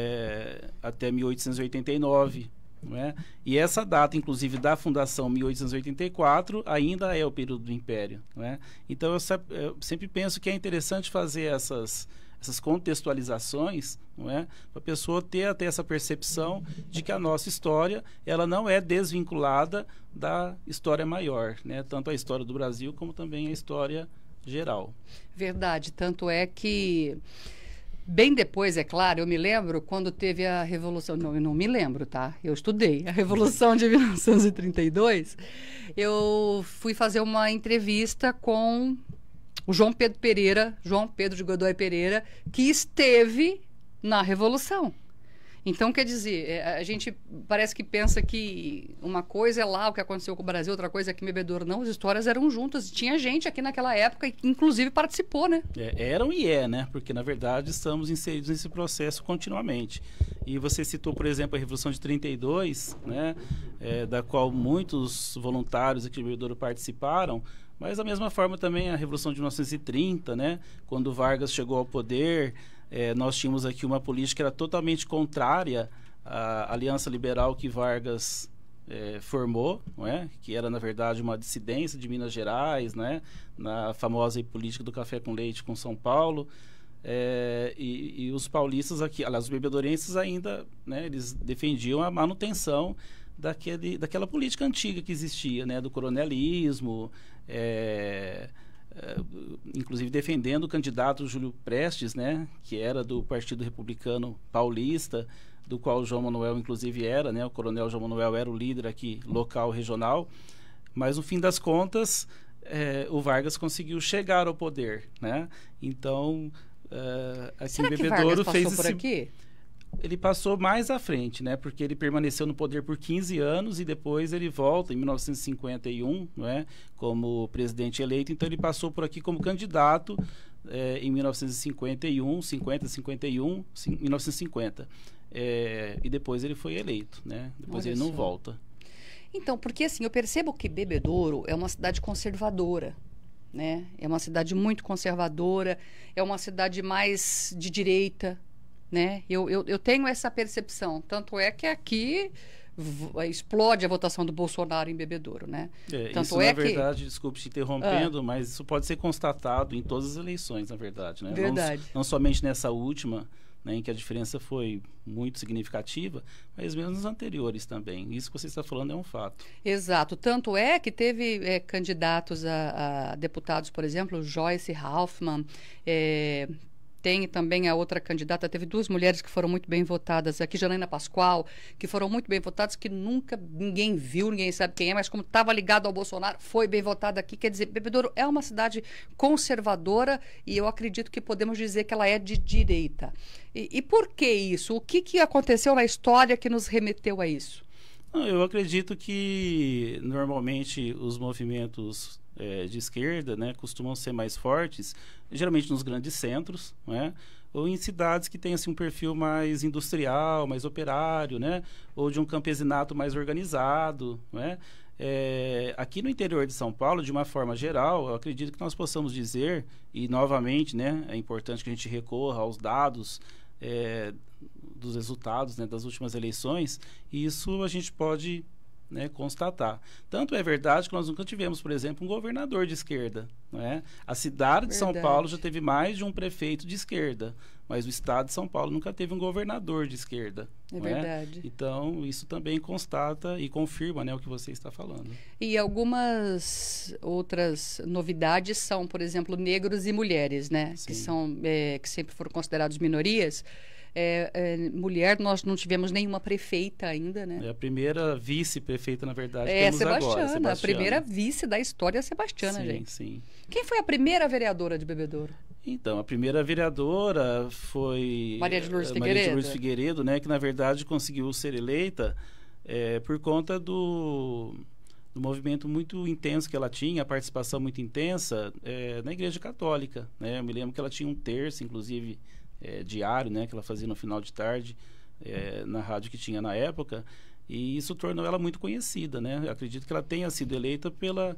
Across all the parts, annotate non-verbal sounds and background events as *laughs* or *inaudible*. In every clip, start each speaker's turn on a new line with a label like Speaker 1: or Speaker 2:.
Speaker 1: é, até 1889. Né? E essa data, inclusive, da fundação 1884, ainda é o período do Império. Né? Então, eu, se, eu, sempre penso que é interessante fazer essas, essas contextualizações é? para a pessoa ter até essa percepção de que a nossa história ela não é desvinculada da história maior, né? tanto a história do Brasil como também a história geral.
Speaker 2: Verdade, tanto é que... Bem depois, é claro, eu me lembro quando teve a Revolução. Não, eu não me lembro, tá? Eu estudei a Revolução de 1932. *laughs* Eu fui fazer uma entrevista com o João Pedro Pereira, João Pedro de Godoy Pereira, que esteve na Revolução. Então, quer dizer, é, a gente parece que pensa que uma coisa é lá o que aconteceu com o Brasil, outra coisa é que bebedouro. Não, as histórias eram juntas. Tinha gente aqui naquela época que, inclusive, participou, né?
Speaker 1: É, eram e é, né? Porque, na verdade, estamos inseridos nesse processo continuamente. E você citou, por exemplo, a Revolução de 32, né? É, da qual muitos voluntários aqui de bebedouro participaram. Mas, da mesma forma, também a Revolução de 1930, né? Quando Vargas chegou ao poder é, nós tínhamos aqui uma política que era totalmente contrária à aliança liberal que Vargas é, formou, não é? que era, na verdade, uma dissidência de Minas Gerais, né? na famosa política do café com leite com São Paulo. É, e, e, os paulistas aqui, aliás, os bebedorenses ainda, né, eles defendiam a manutenção daquele, daquela política antiga que existia, né, do coronelismo, é, eh, inclusive defendendo o candidato Júlio Prestes, né, que era do Partido Republicano Paulista, do qual João Manuel inclusive era, né, o Coronel João Manuel era o líder aqui local regional, mas no fim das contas eh, o Vargas conseguiu chegar ao poder, né? Então uh, aqui Será em Bebedouro que Vargas fez esse... por aqui? ele passou mais à frente, né? Porque ele permaneceu no poder por 15 anos e depois ele volta em 1951, né? Como presidente eleito. Então ele passou por aqui como candidato é, em 1951, 50, 51, 1950. É, e depois ele foi eleito, né? Depois Olha ele não só. volta.
Speaker 2: Então, porque assim, eu percebo que Bebedouro é uma cidade conservadora. Né? É uma cidade muito conservadora, é uma cidade mais de direita, né? Eu, eu, eu tenho essa percepção. Tanto é que aqui explode a votação do Bolsonaro em Bebedouro, né? É, Tanto isso, é na verdade,
Speaker 1: que... desculpe te interrompendo, ah. mas isso pode ser constatado em todas as eleições, na verdade, né? Verdade. Não, não somente nessa última, né, em que a diferença foi muito significativa, mas mesmo nos anteriores também. Isso que você está falando é um fato.
Speaker 2: Exato. Tanto é que teve é, candidatos a, a, deputados, por exemplo, Joyce Halfman, é, tem também a outra candidata, teve duas mulheres que foram muito bem votadas aqui, Janaina Pascoal, que foram muito bem votadas, que nunca ninguém viu, ninguém sabe quem é, mas como estava ligado ao Bolsonaro, foi bem votada aqui. Quer dizer, Bebedouro é uma cidade conservadora e eu acredito que podemos dizer que ela é de direita. E, e por que isso? O que, que aconteceu na história que nos remeteu a isso?
Speaker 1: Eu acredito que normalmente os movimentos é, de esquerda, né, costumam ser mais fortes, geralmente nos grandes centros, né, ou em cidades que têm assim, um perfil mais industrial, mais operário, né, ou de um campesinato mais organizado, né, é, aqui no interior de São Paulo, de uma forma geral, eu acredito que nós possamos dizer, e novamente, né, é importante que a gente recorra aos dados é, dos resultados né, das últimas eleições, e isso a gente pode né, constatar. Tanto é verdade que nós nunca tivemos, por exemplo, um governador de esquerda. Né? A cidade de São Paulo já teve mais de um prefeito de esquerda, mas o estado de São Paulo nunca teve um governador de esquerda. É, é? verdade. É? Então, isso também constata e confirma né, o que você está falando.
Speaker 2: E algumas outras novidades são, por exemplo, negros e mulheres, né? Que, são, é, que sempre foram considerados minorias é, é, mulher, nós não tivemos nenhuma prefeita ainda, né?
Speaker 1: É a primeira vice-prefeita, na verdade, é, temos Sebastiana, agora. Sebastiana, a primeira
Speaker 2: vice da história é a Sebastiana, sim, gente. Sim, Quem foi a primeira vereadora de Bebedouro?
Speaker 1: Então, a primeira vereadora foi... Maria de Lourdes eh, Figueiredo. Maria de Lourdes Figueiredo, né? Que, na verdade, conseguiu ser eleita é, por conta do do movimento muito intenso que ela tinha, a participação muito intensa é, na Igreja Católica. Né? Eu me lembro que ela tinha um terço, inclusive, é, diário, né, que ela fazia no final de tarde é, na rádio que tinha na época, e isso tornou ela muito conhecida, né? Eu acredito que ela tenha sido eleita pela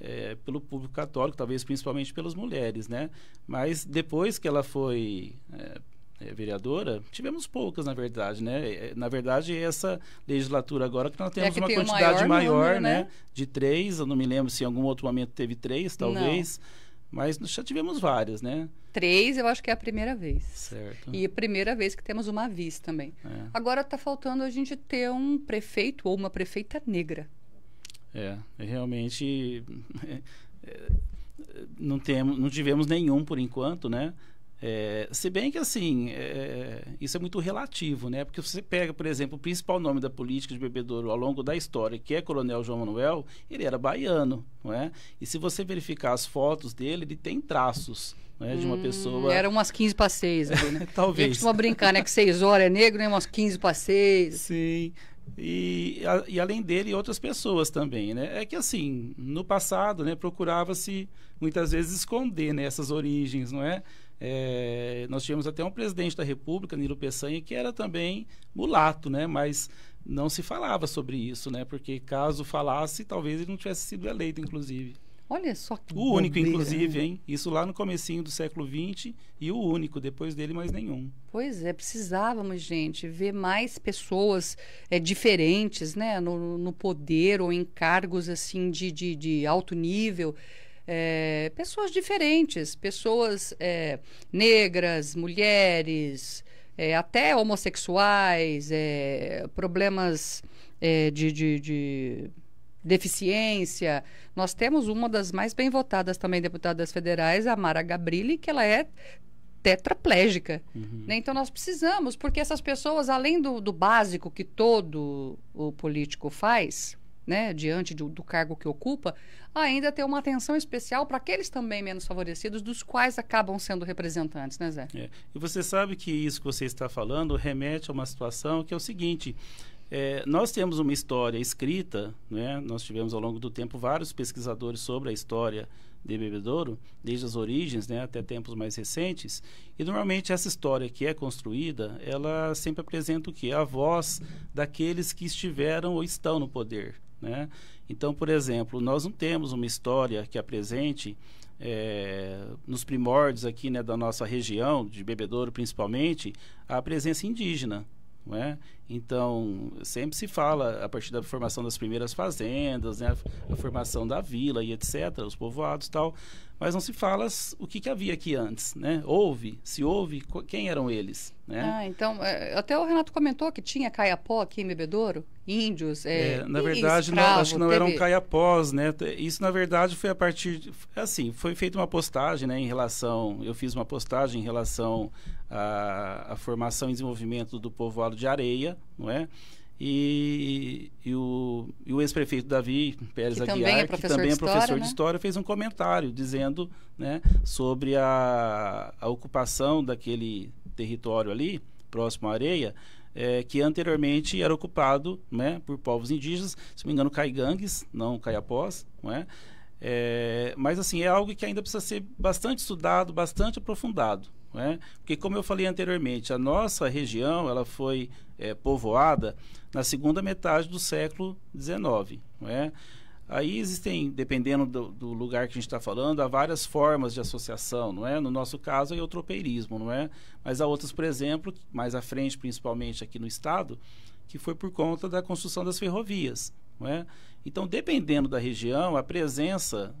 Speaker 1: é, pelo público católico, talvez principalmente pelas mulheres, né? Mas depois que ela foi é, é, vereadora, tivemos poucas, na verdade, né? É, na verdade, essa legislatura agora que nós temos que uma tem quantidade maior, maior número, né? né? De três, eu não me lembro se em algum outro momento teve três, talvez. Não. Mas já tivemos várias, né?
Speaker 2: Três, eu acho que é a primeira vez.
Speaker 1: Certo. E a
Speaker 2: primeira vez que temos uma vice também. É. Agora está faltando a gente ter um prefeito ou uma prefeita negra.
Speaker 1: É, é realmente *laughs* é, é, não temos, não tivemos nenhum por enquanto, né? É, se bem que, assim, é, isso é muito relativo, né? Porque você pega, por exemplo, o principal nome da política de bebedouro ao longo da história, que é Coronel João Manuel, ele era baiano, não é? E se você verificar as fotos dele, ele tem traços né, de uma hum, pessoa. Era
Speaker 2: umas 15 para 6 ali, né? *laughs* Talvez. vamos brincar, né? Que 6 horas é negro,
Speaker 1: né? Umas 15 para 6. Sim. E, a, e além dele, outras pessoas também, né? É que assim, no passado, né, procurava-se muitas vezes esconder né, essas origens, não é? É, nós tivemos até um presidente da República, Nilo Peçanha, que era também mulato, né? Mas não se falava sobre isso, né? Porque caso falasse, talvez ele não tivesse sido eleito, inclusive.
Speaker 2: Olha só que O único, inclusive,
Speaker 1: né? hein? Isso lá no comecinho do século XX e o único, depois dele mais nenhum.
Speaker 2: Pois é, precisávamos, gente, ver mais pessoas é, diferentes, né? No, no poder ou em cargos, assim, de, de, de alto nível é, pessoas diferentes, pessoas é, negras, mulheres, é, até homossexuais, é, problemas é, de, de, de deficiência. Nós temos uma das mais bem votadas também deputadas federais, a Mara Gabrilli, que ela é tetraplégica. Uhum. Né? Então nós precisamos, porque essas pessoas, além do, do básico que todo o político faz, né, diante do, do cargo que ocupa, ainda ter uma atenção especial para aqueles também menos favorecidos, dos quais acabam sendo representantes, né, Zé? É.
Speaker 1: E você sabe que isso que você está falando remete a uma situação que é o seguinte. É, nós temos uma história escrita, né? nós tivemos ao longo do tempo vários pesquisadores sobre a história de Bebedouro, desde as origens né? até tempos mais recentes, e normalmente essa história que é construída, ela sempre apresenta o que? A voz daqueles que estiveram ou estão no poder. Né? Então, por exemplo, nós não temos uma história que apresente é, nos primórdios aqui né, da nossa região, de Bebedouro principalmente, a presença indígena. É? Então, sempre se fala, a partir da formação das primeiras fazendas, né, a formação da vila e etc., os povoados e tal, mas não se fala o que, que havia aqui antes, né? Houve, se houve, quem eram eles, né? Ah,
Speaker 2: então, é, até o Renato comentou que tinha caiapó aqui em Bebedouro, índios, é, é Na verdade, escravo, não, acho que não teve... eram
Speaker 1: caiapós, né? Isso, na verdade, foi a partir, de, assim, foi feita uma postagem, né, em relação, eu fiz uma postagem em relação à, à formação e desenvolvimento do povoado de Areia, não é? E, e, o, e o ex-prefeito Davi Pérez que Aguiar, também é que também é professor de história, de né? história, fez um comentário dizendo né, sobre a, a ocupação daquele território ali, próximo à areia, é, que anteriormente era ocupado né, por povos indígenas, se não me engano, caigangues, não caiapós, não é? É, mas assim, é algo que ainda precisa ser bastante estudado, bastante aprofundado. Né? Porque, como eu falei anteriormente, a nossa região ela foi é, povoada na segunda metade do século XIX. Né? Aí existem, dependendo do, do lugar que a gente está falando, há várias formas de associação, não é? No nosso caso é o tropeirismo, não é? Mas há outros, por exemplo, mais à frente, principalmente aqui no estado, que foi por conta da construção das ferrovias, não é? Então, dependendo da região, a presença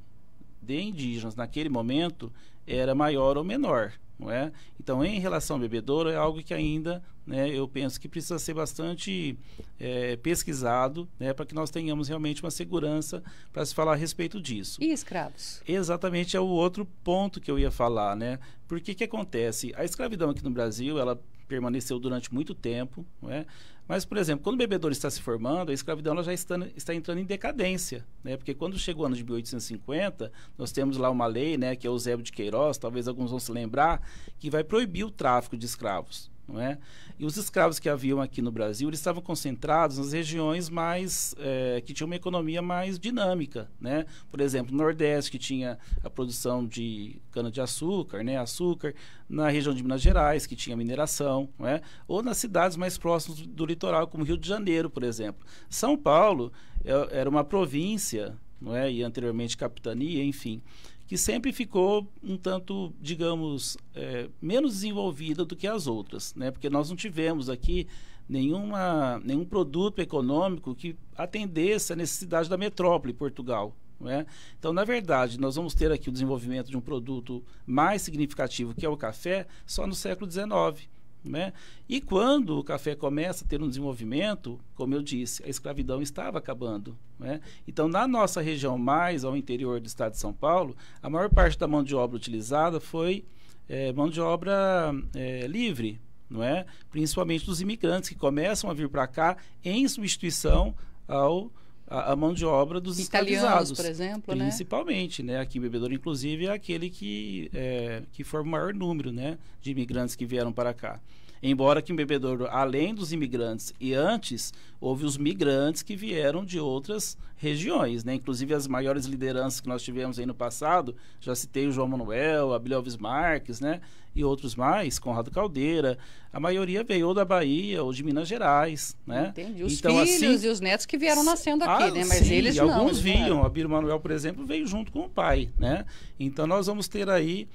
Speaker 1: de indígenas naquele momento era maior ou menor. Não é? Então, em relação ao bebedouro, é algo que ainda né, eu penso que precisa ser bastante é, pesquisado né, para que nós tenhamos realmente uma segurança para se falar a respeito disso.
Speaker 2: E escravos?
Speaker 1: Exatamente, é o outro ponto que eu ia falar. Né? Porque que acontece? A escravidão aqui no Brasil, ela permaneceu durante muito tempo. Não é? Mas, por exemplo, quando o bebedouro está se formando, a escravidão ela já está, está entrando em decadência, né? Porque quando chegou o ano de 1850, nós temos lá uma lei, né, que é o Zébio de Queiroz, talvez alguns vão se lembrar, que vai proibir o tráfico de escravos não é? E os escravos que haviam aqui no Brasil, eles estavam concentrados nas regiões mais é, que tinham uma economia mais dinâmica, né? Por exemplo, no Nordeste que tinha a produção de cana de açúcar, né, açúcar, na região de Minas Gerais que tinha mineração, não é? Ou nas cidades mais próximas do litoral, como Rio de Janeiro, por exemplo. São Paulo é, era uma província, não é? E anteriormente capitania, enfim, que sempre ficou um tanto, digamos, é, menos desenvolvida do que as outras, né? Porque nós não tivemos aqui nenhuma, nenhum produto econômico que atendesse a necessidade da metrópole Portugal. Né? Então, na verdade, nós vamos ter aqui o desenvolvimento de um produto mais significativo, que é o café, só no século XIX né? E quando o café começa a ter um desenvolvimento, como eu disse, a escravidão estava acabando. Né? Então, na nossa região, mais ao interior do estado de São Paulo, a maior parte da mão de obra utilizada foi é, mão de obra é, livre, não é? principalmente dos imigrantes que começam a vir para cá em substituição ao a, a mão de obra dos italianos, por exemplo, né? principalmente, né? né? Aqui em Bebedouro, inclusive, é aquele que é, que forma o maior número, né, de imigrantes que vieram para cá. Embora que em Bebedouro, além dos imigrantes e antes, houve os migrantes que vieram de outras regiões, né? Inclusive as maiores lideranças que nós tivemos aí no passado, já citei o João Manuel, Abel Alves Marques, né? E outros mais, Conrado Caldeira. A maioria veio da Bahia ou de Minas Gerais, né? Entendi. Os então, filhos assim,
Speaker 2: e os netos que vieram nascendo aqui, ah, né? Mas sim, eles não. Alguns né? vinham.
Speaker 1: Abílio Manuel, por exemplo, veio junto com o pai, né? Então nós vamos ter aí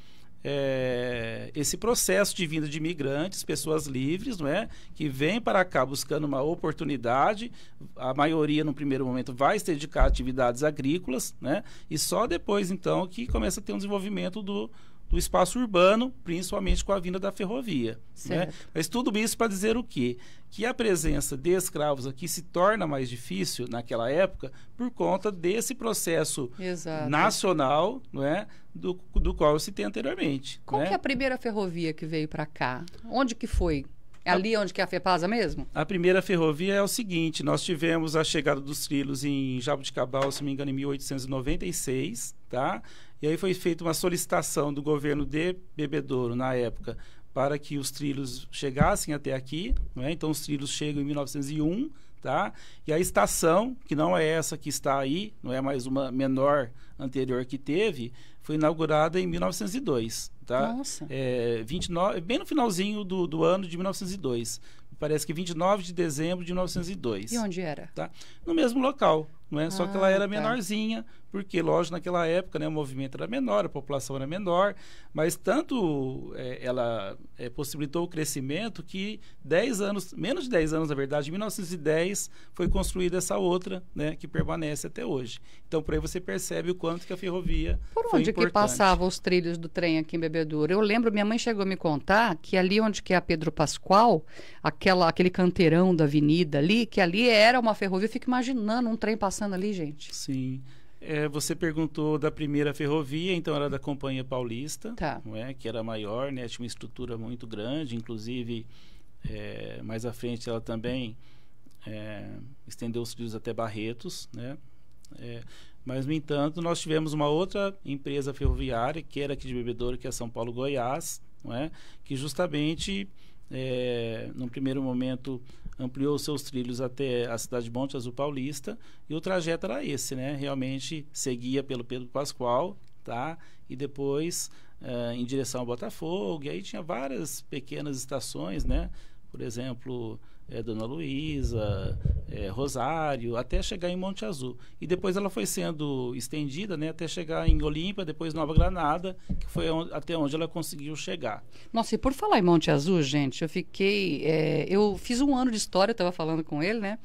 Speaker 1: é, esse processo de vinda de imigrantes, pessoas livres, não é? que vêm para cá buscando uma oportunidade, a maioria no primeiro momento vai se dedicar a atividades agrícolas, né? e só depois então que começa a ter um desenvolvimento do, do espaço urbano, principalmente com a vinda da ferrovia. Né? Mas tudo isso para dizer o quê? Que a presença de escravos aqui se torna mais difícil naquela época por conta desse processo Exato. nacional não é? do, do qual eu citei anteriormente. Qual né? é a
Speaker 2: primeira ferrovia que veio para cá? Onde que foi? É ali onde que é a FEPASA mesmo?
Speaker 1: A primeira ferrovia é o seguinte, nós tivemos a chegada dos trilhos em Jabuticabal, se não me engano, em 1896, tá? E aí foi feita uma solicitação do governo de Bebedouro, na época, para que os trilhos chegassem até aqui, né? Então os trilhos chegam em 1901, tá? E a estação, que não é essa que está aí, não é mais uma menor anterior que teve, foi inaugurada em 1902 tá? Nossa. É, 29, bem no finalzinho do, do ano de 1902. Parece que 29 de dezembro de 1902. E onde era? Tá? No mesmo local, não é? Ah, Só que ela ah, era tá. menorzinha, porque, lógico, naquela época né, o movimento era menor, a população era menor, mas tanto é, ela é, possibilitou o crescimento que 10 anos, menos de 10 anos, na verdade, em 1910 foi construída essa outra, né, que permanece até hoje. Então, por aí você percebe o quanto que a ferrovia Por onde que passavam
Speaker 2: os trilhos do trem aqui em Bebedouro? Eu lembro, minha mãe chegou a me contar que ali onde que é a Pedro Pascoal, aquela, aquele canteirão da avenida ali, que ali era uma ferrovia, eu fico imaginando um trem passando ali, gente. Sim.
Speaker 1: É, você perguntou da primeira ferrovia, então era da Companhia Paulista, tá. não é? que era maior, né? tinha uma estrutura muito grande, inclusive é, mais à frente ela também é, estendeu os fios até Barretos, né? É, mas, no entanto, nós tivemos uma outra empresa ferroviária, que era aqui de Bebedouro, que é São Paulo Goiás, é? que justamente, é, num primeiro momento, ampliou seus trilhos até a cidade de Monte Azul Paulista e o trajeto era esse, né? Realmente seguia pelo Pedro Pascoal, tá? E depois uh, em direção ao Botafogo. E aí tinha várias pequenas estações, né? Por exemplo, é, Dona Luísa, é, Rosário, até chegar em Monte Azul. E depois ela foi sendo estendida né, até chegar em Olímpia, depois Nova Granada, que foi onde, até onde ela conseguiu chegar.
Speaker 2: Nossa, e por falar em Monte Azul, gente, eu fiquei. É, eu fiz um ano de história, eu estava falando com ele, né?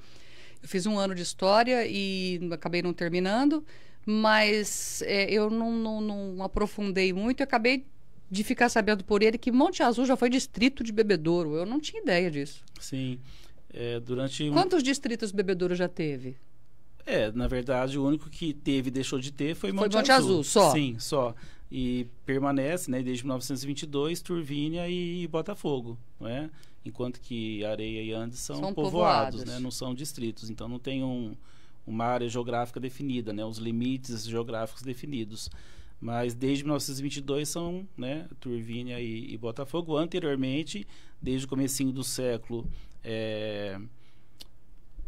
Speaker 2: Eu fiz um ano de história e acabei não terminando, mas é, eu não, não, não aprofundei muito, e acabei de ficar sabendo por ele que Monte Azul já foi distrito de bebedouro. Eu não tinha ideia disso. Sim.
Speaker 1: É, durante um... Quantos
Speaker 2: distritos bebedouro já teve?
Speaker 1: É, na verdade, o único que teve e deixou de ter foi Monte, foi Monte Azul. Azul. só. Sim, só. E permanece, né, desde 1922, Turvínia e Botafogo, não é? Enquanto que Areia e Andes são, são povoados, né, povoados, né, não são distritos. Então, não tem um, uma área geográfica definida, né, os limites geográficos definidos. Mas desde 1922 são né, Turvínia e, e Botafogo. Anteriormente, desde o comecinho do século, é,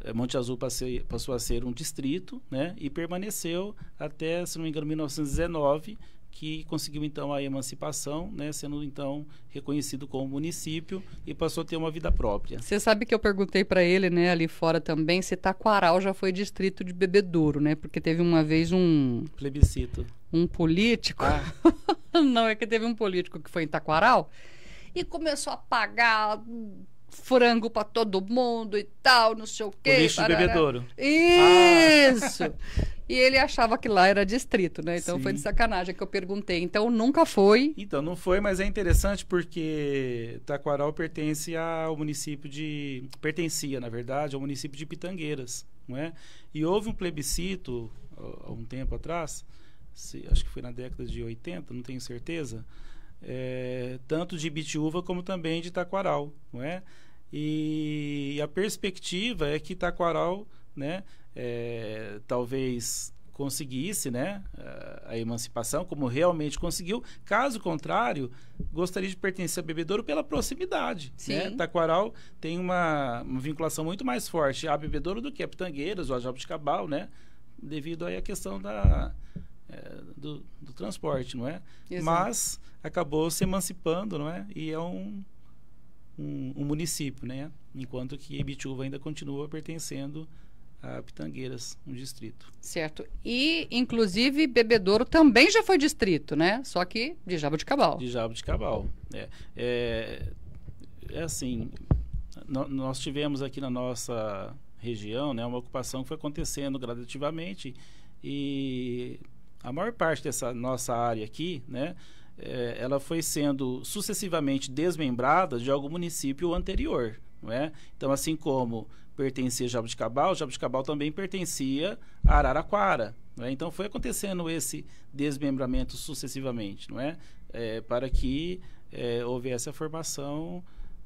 Speaker 1: é, Monte Azul passei, passou a ser um distrito né, e permaneceu até, se não me engano, 1919, que conseguiu então a emancipação, né, sendo então reconhecido como município e passou a ter uma vida própria. Você sabe que eu
Speaker 2: perguntei para ele, né, ali fora também, se Taquaral já foi distrito de bebedouro, né? Porque teve uma vez um plebiscito. Um político. Ah. *laughs* Não, é que teve um político que foi em Taquaral e começou a pagar frango para todo mundo e tal, não sei o quê. O lixo parará. bebedouro. Isso! Ah. *laughs* E ele achava que lá era distrito, né? Então Sim. foi de sacanagem que eu perguntei. Então nunca foi.
Speaker 1: Então não foi, mas é interessante porque Taquaral pertence ao município de. pertencia, na verdade, ao município de Pitangueiras, não é? E houve um plebiscito há um tempo atrás, se, acho que foi na década de 80, não tenho certeza é, tanto de Bitiúva como também de Taquaral, não é? E a perspectiva é que Taquaral, né, é, talvez conseguisse, né, a emancipação, como realmente conseguiu. Caso contrário, gostaria de pertencer a Bebedouro pela proximidade. Né? Sim. Né? Taquaral tem uma, uma, vinculação muito mais forte a Bebedouro do que a Pitangueiras ou a Jabuticabal, né, devido aí à questão da é, do, do, transporte, não é? Exato. Mas acabou se emancipando, não é? E é um, um, um, município, né? Enquanto que Ibituva ainda continua pertencendo a Pitangueiras, um distrito. Certo. E,
Speaker 2: inclusive, Bebedouro também já foi distrito, né? Só que de Jabo
Speaker 1: De Jaboticabal, é. É, é assim, nós tivemos aqui na nossa região, né, uma ocupação que foi acontecendo gradativamente e a maior parte dessa nossa área aqui, né, é, ela foi sendo sucessivamente desmembrada de algum município anterior. Né? Então, assim como pertencia a Jabuticabal, Jabuticabal também pertencia a Araraquara. É? Então, foi acontecendo esse desmembramento sucessivamente, não é? é para que é, houvesse a formação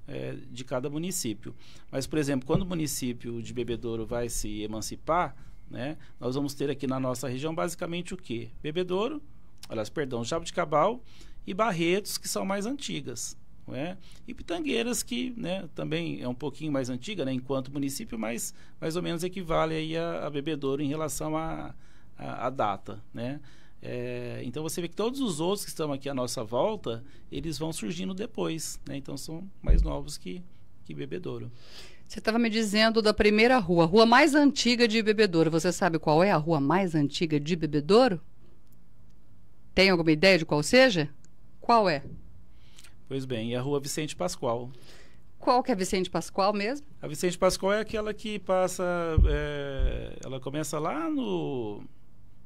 Speaker 1: é, de cada município. Mas, por exemplo, quando o município de Bebedouro vai se emancipar, né? Nós vamos ter aqui na nossa região basicamente o que? Bebedouro, aliás, perdão, Jabuticabal e Barretos, que são mais antigas. É? E Pitangueiras, que né, também é um pouquinho mais antiga né, enquanto município, mas mais ou menos equivale aí a, a Bebedouro em relação à a, a, a, data. Né? É, então você vê que todos os outros que estão aqui à nossa volta, eles vão surgindo depois. Né? Então são mais novos que, que Bebedouro. Você
Speaker 2: estava me dizendo da primeira rua, a rua mais antiga de Bebedouro. Você sabe qual é a rua mais antiga de Bebedouro? Tem alguma ideia de qual seja? Qual é?
Speaker 1: Pois bem, é a rua Vicente Pascoal.
Speaker 2: Qual que é a Vicente Pascoal mesmo?
Speaker 1: A Vicente Pascoal é aquela que passa. É, ela começa lá no.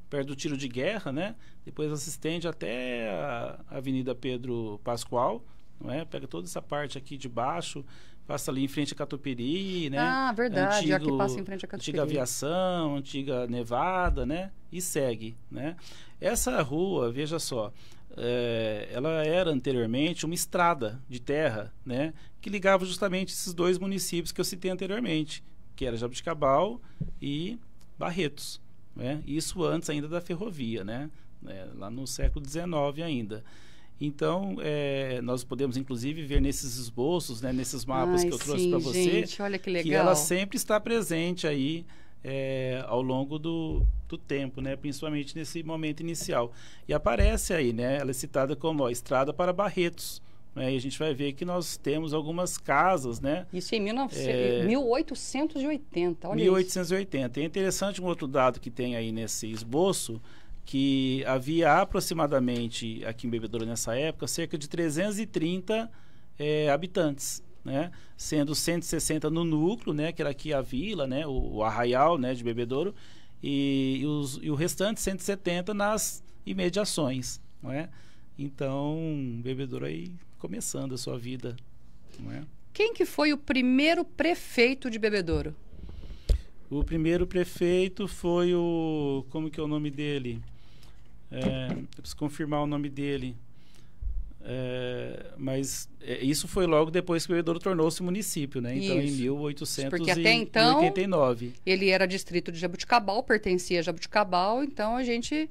Speaker 1: perto do tiro de guerra, né? Depois ela se estende até a Avenida Pedro Pascoal, não é? Pega toda essa parte aqui de baixo passa ali em frente a Catupiry, né? Ah, verdade, Antigo, aqui passa em frente a Catupiry. Antiga Aviação, antiga Nevada, né? E segue, né? Essa rua, veja só, é, ela era anteriormente uma estrada de terra, né? Que ligava justamente esses dois municípios que eu citei anteriormente, que era Jabuticabal e Barretos, né? Isso antes ainda da ferrovia, né? É, lá no século XIX ainda. Então, é, nós podemos inclusive ver nesses esboços, né, nesses mapas Ai, que eu trouxe para você, gente, olha que, legal. que ela sempre está presente aí é, ao longo do, do tempo, né? principalmente nesse momento inicial. E aparece aí, né? ela é citada como ó, Estrada para Barretos. Né? E a gente vai ver que nós temos algumas casas, né?
Speaker 2: Isso em 19... é, 1880, olha
Speaker 1: 1880. Isso. É interessante um outro dado que tem aí nesse esboço, que havia aproximadamente, aqui em Bebedouro nessa época, cerca de 330 é, habitantes, né? sendo 160 no núcleo, né? que era aqui a vila, né? o, o arraial né? de Bebedouro, e, e, os, e o restante 170 nas imediações. Não é? Então, Bebedouro aí começando a sua vida. Não é?
Speaker 2: Quem que foi o primeiro prefeito
Speaker 1: de Bebedouro? O primeiro prefeito foi o. Como que é o nome dele? É, preciso confirmar o nome dele. É, mas é, isso foi logo depois que o Bebedouro tornou-se município, né? Então, isso. em 1889. Porque até então,
Speaker 2: ele era distrito de Jabuticabal, pertencia a Jabuticabal, então a gente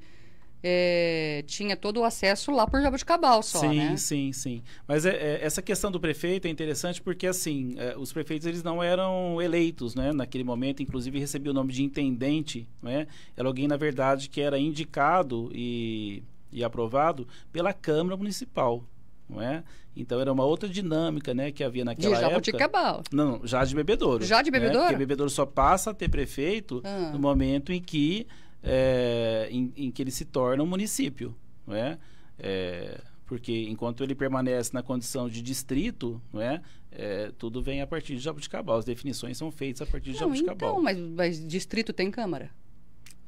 Speaker 2: é, tinha todo o acesso lá por Jabuticabal só, sim, né?
Speaker 1: Sim, sim, Mas é, é, essa questão do prefeito é interessante porque, assim, é, os prefeitos eles não eram eleitos, né? Naquele momento, inclusive, recebia o nome de intendente, né? Era alguém, na verdade, que era indicado e, e aprovado pela Câmara Municipal, não é? Então era uma outra dinâmica, né, que havia naquela de Jabuticabal. época. Não, já de bebedouro. Já de bebedouro. Né? Porque bebedouro só passa a ter prefeito ah. no momento em que é, em, em, que ele se torna um município, né? é? porque enquanto ele permanece na condição de distrito, não é? é tudo vem a partir de Jabuticabal. As definições são feitas a partir de não, Jabuticabal. Então, mas,
Speaker 2: mas distrito tem Câmara?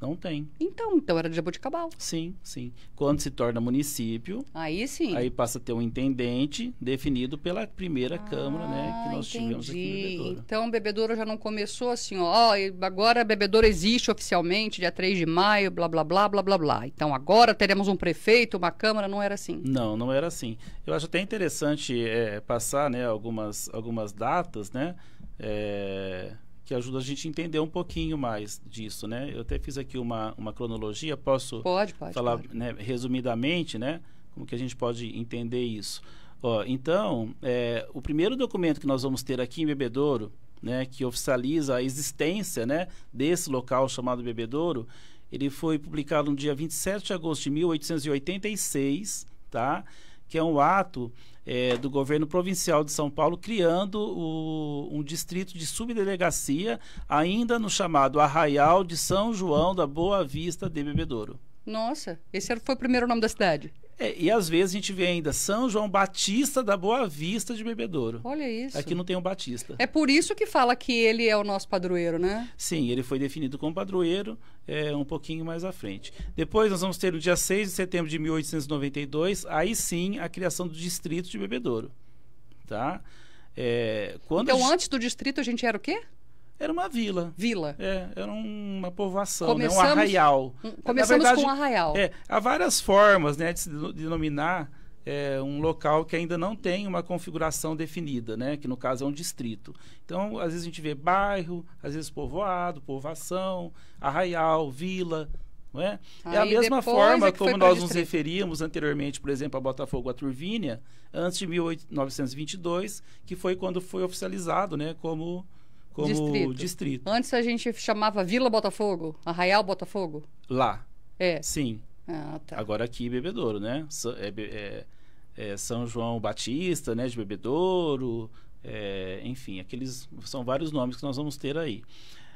Speaker 1: Não tem. Então, então era de Jaboticabal. Sim, sim. Quando se torna município,
Speaker 2: aí sim. Aí
Speaker 1: passa a ter um intendente definido pela primeira ah, Câmara, né? Que nós entendi. tivemos aqui no
Speaker 2: Então, Bebedoura já não começou assim, ó, agora Bebedoura existe oficialmente, dia 3 de maio, blá, blá, blá, blá, blá, blá. Então, agora teremos um prefeito, uma Câmara, não era assim.
Speaker 1: Não, não era assim. Eu acho até interessante é, passar, né, algumas, algumas datas, né? É que ajuda a gente a entender um pouquinho mais disso, né? Eu até fiz aqui uma, uma cronologia, posso pode, pode, falar pode. Né, resumidamente, né? Como que a gente pode entender isso? Ó, então, é, o primeiro documento que nós vamos ter aqui em Bebedouro, né, que oficializa a existência né, desse local chamado Bebedouro, ele foi publicado no dia 27 de agosto de 1886, tá? que é um ato é, do governo provincial de São Paulo, criando o, um distrito de subdelegacia, ainda no chamado Arraial de São João da Boa Vista de Bebedouro.
Speaker 2: Nossa, esse foi o primeiro nome da cidade.
Speaker 1: É, e às vezes a gente vê ainda São João Batista da Boa Vista de Bebedouro.
Speaker 2: Olha isso. Aqui não
Speaker 1: tem um Batista. É
Speaker 2: por isso que fala que ele é o nosso padroeiro, né?
Speaker 1: Sim, ele foi definido como padroeiro é, um pouquinho mais à frente. Depois nós vamos ter o dia 6 de setembro de 1892, aí sim, a criação do distrito de Bebedouro. Tá? É, quando então, gente...
Speaker 2: antes do distrito a gente era o quê?
Speaker 1: Era uma vila. Vila. É, era uma povoação, começamos, né? um arraial. Começamos verdade, com um arraial. É, há várias formas né, de se denominar é, um local que ainda não tem uma configuração definida, né? que no caso é um distrito. Então, às vezes a gente vê bairro, às vezes povoado, povoação, arraial, vila. Não é? é a mesma forma é como nós nos referíamos anteriormente, por exemplo, a Botafogo a Turvínia, antes de 1922, que foi quando foi oficializado né, como como distrito. distrito.
Speaker 2: Antes a gente chamava Vila Botafogo, Arraial Botafogo.
Speaker 1: Lá. É. Sim. Ah, tá. Agora aqui Bebedouro, né? É, é, é São João Batista, né? De Bebedouro, é, enfim, aqueles são vários nomes que nós vamos ter aí.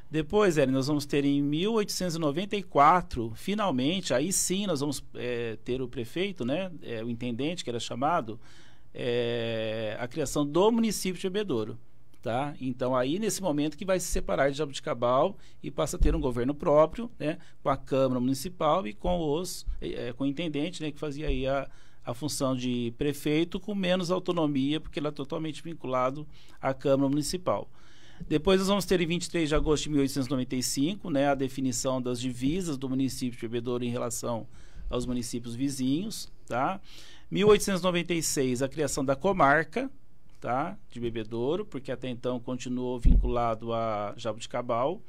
Speaker 1: Depois, Eli, nós vamos ter em 1894, finalmente, aí sim nós vamos é, ter o prefeito, né? É, o intendente que era chamado, a criação do município de Bebedouro tá? Então aí nesse momento que vai se separar de Jabuticabal e passa a ter um governo próprio, né, com a Câmara Municipal e com os é, com o intendente, né, que fazia aí a a função de prefeito com menos autonomia, porque ele é totalmente vinculado à Câmara Municipal. Depois nós vamos ter em 23 de agosto de 1895, né, a definição das divisas do município de Bebedouro em relação aos municípios vizinhos, tá? 1896, a criação da comarca, tá? de bebedouro, porque até então continuou vinculado a Jabuticabal.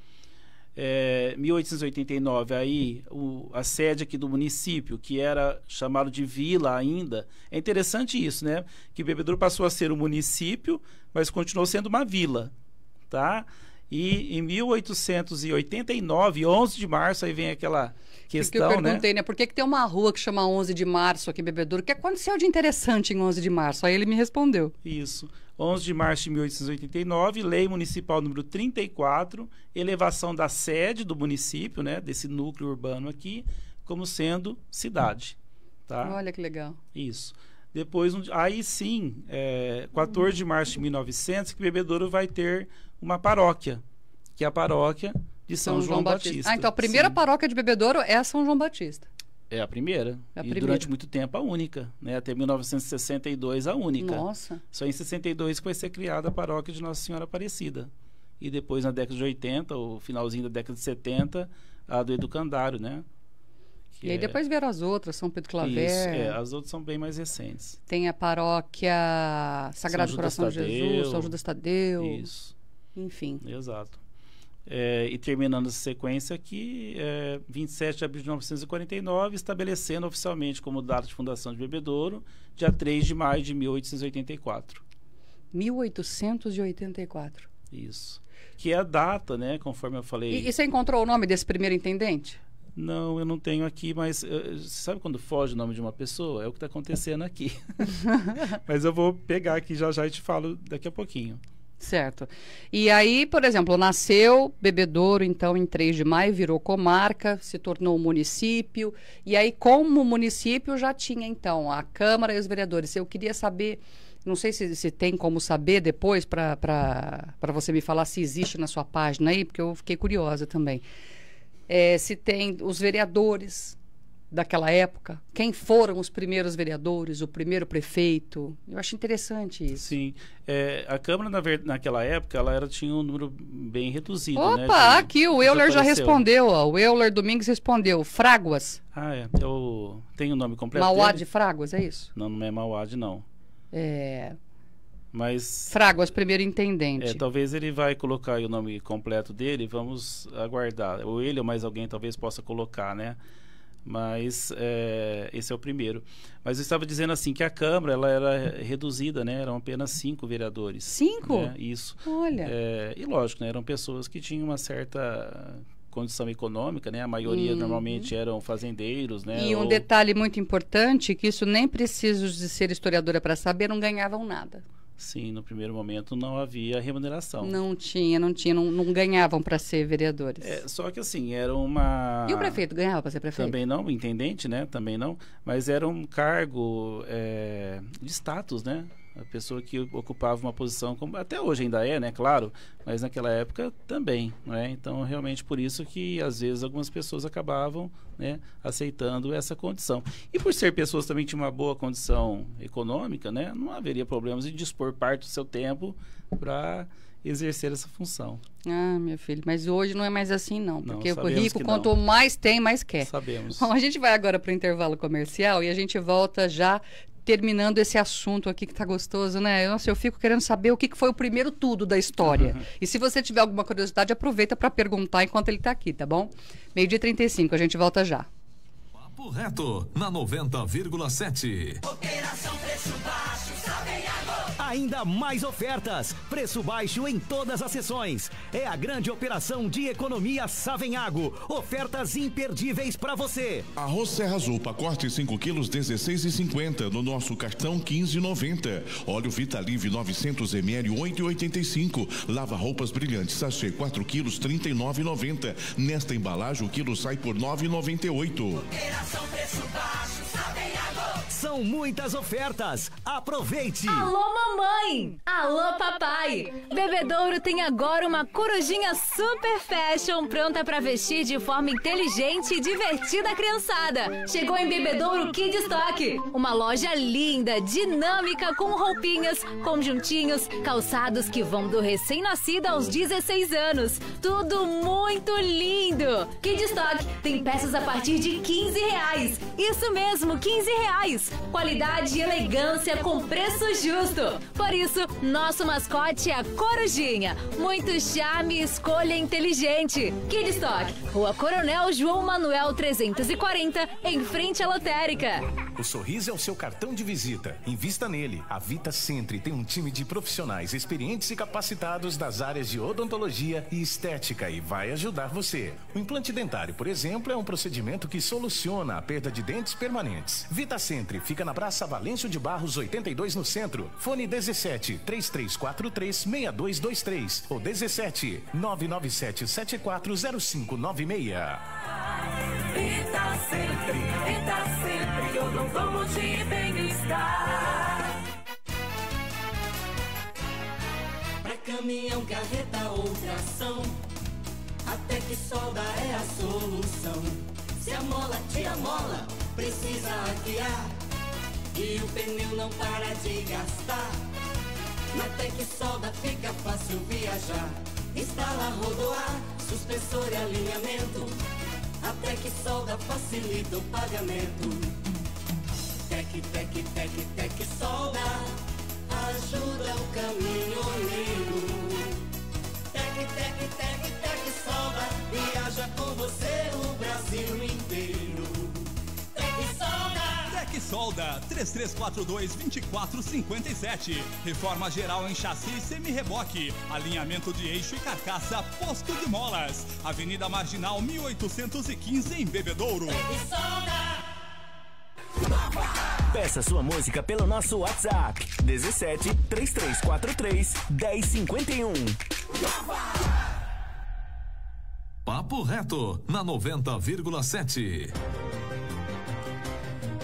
Speaker 1: É, eh, 1889, aí o, a sede aqui do município, que era chamado de vila ainda. É interessante isso, né? Que Bebedouro passou a ser um município, mas continuou sendo uma vila, tá? E em 1889, 11 de março, aí vem aquela questão, que eu né? perguntei,
Speaker 2: né? né? Por que, que tem uma rua que chama 11 de março aqui em Bebedouro? O que aconteceu de interessante em 11 de
Speaker 1: março? Aí ele me respondeu. Isso. 11 de março de 1889, Lei Municipal número 34, elevação da sede do município, né, desse núcleo urbano aqui, como sendo cidade, tá? Olha que legal. Isso. Depois, aí sim, é, 14 de março de 1900, que Bebedouro vai ter uma paróquia, que é a paróquia de São, São João, João Batista. Batista. Ah, então a primeira
Speaker 2: Sim. paróquia de Bebedouro é São João Batista.
Speaker 1: É a primeira. É a e primeira. durante muito tempo a única, né? Até 1962 a única. Nossa. Só em 62 foi ser criada a paróquia de Nossa Senhora Aparecida. E depois na década de 80, o finalzinho da década de 70, a do Educandário, né? Que e é... aí depois
Speaker 2: vieram as outras, São Pedro Claver. Isso, é,
Speaker 1: as outras são bem mais recentes.
Speaker 2: Tem a paróquia Sagrado Coração de Jesus, São Judas Tadeu. Isso. Enfim.
Speaker 1: Exato. É, e terminando essa sequência aqui, é, 27 de abril de 1949, estabelecendo oficialmente como data de fundação de Bebedouro, dia 3 de maio de 1884.
Speaker 2: 1884.
Speaker 1: Isso. Que é a data, né, conforme eu falei. E, e você
Speaker 2: encontrou o nome desse primeiro intendente?
Speaker 1: Não, eu não tenho aqui, mas eu, eh, sabe quando foge o nome de uma pessoa? É o que está acontecendo aqui. *laughs* *laughs* mas eu vou pegar aqui já já e te falo daqui a pouquinho. Certo. E aí, por
Speaker 2: exemplo, nasceu Bebedouro, então, em 3 de maio, virou comarca, se tornou um município. E aí, como município, já tinha, então, a Câmara e os vereadores. Eu queria saber, não sei se, se tem como saber depois, para você me falar se existe na sua página aí, porque eu fiquei curiosa também. É, se tem os vereadores, daquela época, quem foram os primeiros vereadores, o primeiro prefeito.
Speaker 1: Eu acho interessante isso. Sim. É, a Câmara, na, naquela época, ela era, tinha um número bem reduzido. Né, Opa, né, aqui o Euler já respondeu.
Speaker 2: Ó, o Euler Domingues respondeu. Fráguas.
Speaker 1: Ah, é. Eu tenho o nome completo Mauá de Fráguas, é isso? Não, não é Mauá de, não.
Speaker 2: É...
Speaker 1: Mas... Fráguas, primeiro intendente. É, talvez ele vai colocar o nome completo dele, vamos aguardar. Ou ele ou mais alguém talvez possa colocar, né? mas é, esse é o primeiro. Mas eu estava dizendo assim que a Câmara ela era reduzida, né? Eram apenas cinco vereadores. Cinco? Né? Isso. Olha. É, e lógico, né? eram pessoas que tinham uma certa condição econômica, né? A maioria uhum. normalmente eram fazendeiros, né? E um Ou...
Speaker 2: detalhe muito importante que isso nem preciso de ser historiadora para saber, não ganhavam nada.
Speaker 1: Sim, no primeiro momento não havia remuneração. Não tinha, não tinha,
Speaker 2: não, não ganhavam para ser vereadores.
Speaker 1: É, só que assim, era uma. E o prefeito
Speaker 2: ganhava para ser prefeito?
Speaker 1: Também não, intendente, né? Também não. Mas era um cargo é, de status, né? A pessoa que ocupava uma posição, como até hoje ainda é, né? Claro, mas naquela época também, né? Então, realmente por isso que às vezes algumas pessoas acabavam, né, aceitando essa condição. E por ser pessoas também de tinham uma boa condição econômica, né, não haveria problemas em dispor parte do seu tempo para exercer essa função.
Speaker 2: Ah, meu filho, mas hoje não é mais assim não, porque não, o rico quanto mais tem, mais quer. Sabemos. Bom, a gente vai agora para o intervalo comercial e a gente volta já terminando esse assunto aqui que tá gostoso, né? Nossa, eu fico querendo saber o que foi o primeiro tudo da história. Uhum. E se você tiver alguma curiosidade, aproveita para perguntar enquanto ele tá aqui, tá bom? Meio-dia 35, a gente volta já.
Speaker 3: Papo reto, na 90,7. Operação Preço Baixo. Ainda mais ofertas. Preço baixo em todas as sessões. É a grande operação de economia Savenhago. Ofertas imperdíveis para você. Arroz Serra Azul, pacote 5 quilos, 16,50 no nosso cartão 15,90. Óleo Vitalive 900 ml, 8,85. Lava roupas brilhantes, sachê 4 quilos, 39,90. Nesta embalagem o quilo sai por 9,98. Operação preço baixo, Savenhago. São muitas ofertas. Aproveite. Alô, mamãe mamãe! Alô, papai! Bebedouro tem agora uma corujinha super fashion pronta para vestir de forma inteligente e divertida a
Speaker 1: criançada. Chegou em Bebedouro Kid Stock, uma loja linda, dinâmica, com roupinhas, conjuntinhos, calçados que vão do recém-nascido aos 16 anos. Tudo muito lindo! Kid Stock tem peças a partir de 15 reais. Isso mesmo, 15 reais. Qualidade e elegância com preço justo. Por isso, nosso mascote é a Corujinha. Muito charme e escolha inteligente. Kidstock, Rua Coronel João Manuel 340, em frente à lotérica.
Speaker 3: O sorriso é o seu cartão de visita. Invista nele. A Vita Centre tem um time de profissionais experientes e capacitados das áreas de odontologia e estética e vai ajudar você. O implante dentário, por exemplo, é um procedimento que soluciona a perda de dentes permanentes. Vita Centre fica na Praça Valêncio de Barros 82 no centro. Fone 17 3343 6223 ou 17 997 740596. Vita Centre, Vita Centre, Vamos te de bem-estar.
Speaker 2: Pra caminhão, carreta ou tração, até que solda é a solução. Se a mola
Speaker 3: te amola, precisa guiar. E o pneu não para de
Speaker 2: gastar. Na Tec Solda fica fácil viajar. Instala, rodoar, suspensor e alinhamento. A Tec Solda facilita o pagamento tec, tec, tec, tec, solda, ajuda o caminhoneiro. Tec, tec,
Speaker 3: tec, tec, solda, viaja com você o Brasil inteiro. Tec, solda. Tec Solda 3342-2457. Reforma geral em chassi e semi-reboque. Alinhamento de eixo e carcaça. Posto de molas. Avenida Marginal 1815 em Bebedouro. Tec Solda.
Speaker 1: Peça sua música pelo nosso WhatsApp 17 3343 1051.
Speaker 3: Papo reto na 90,7.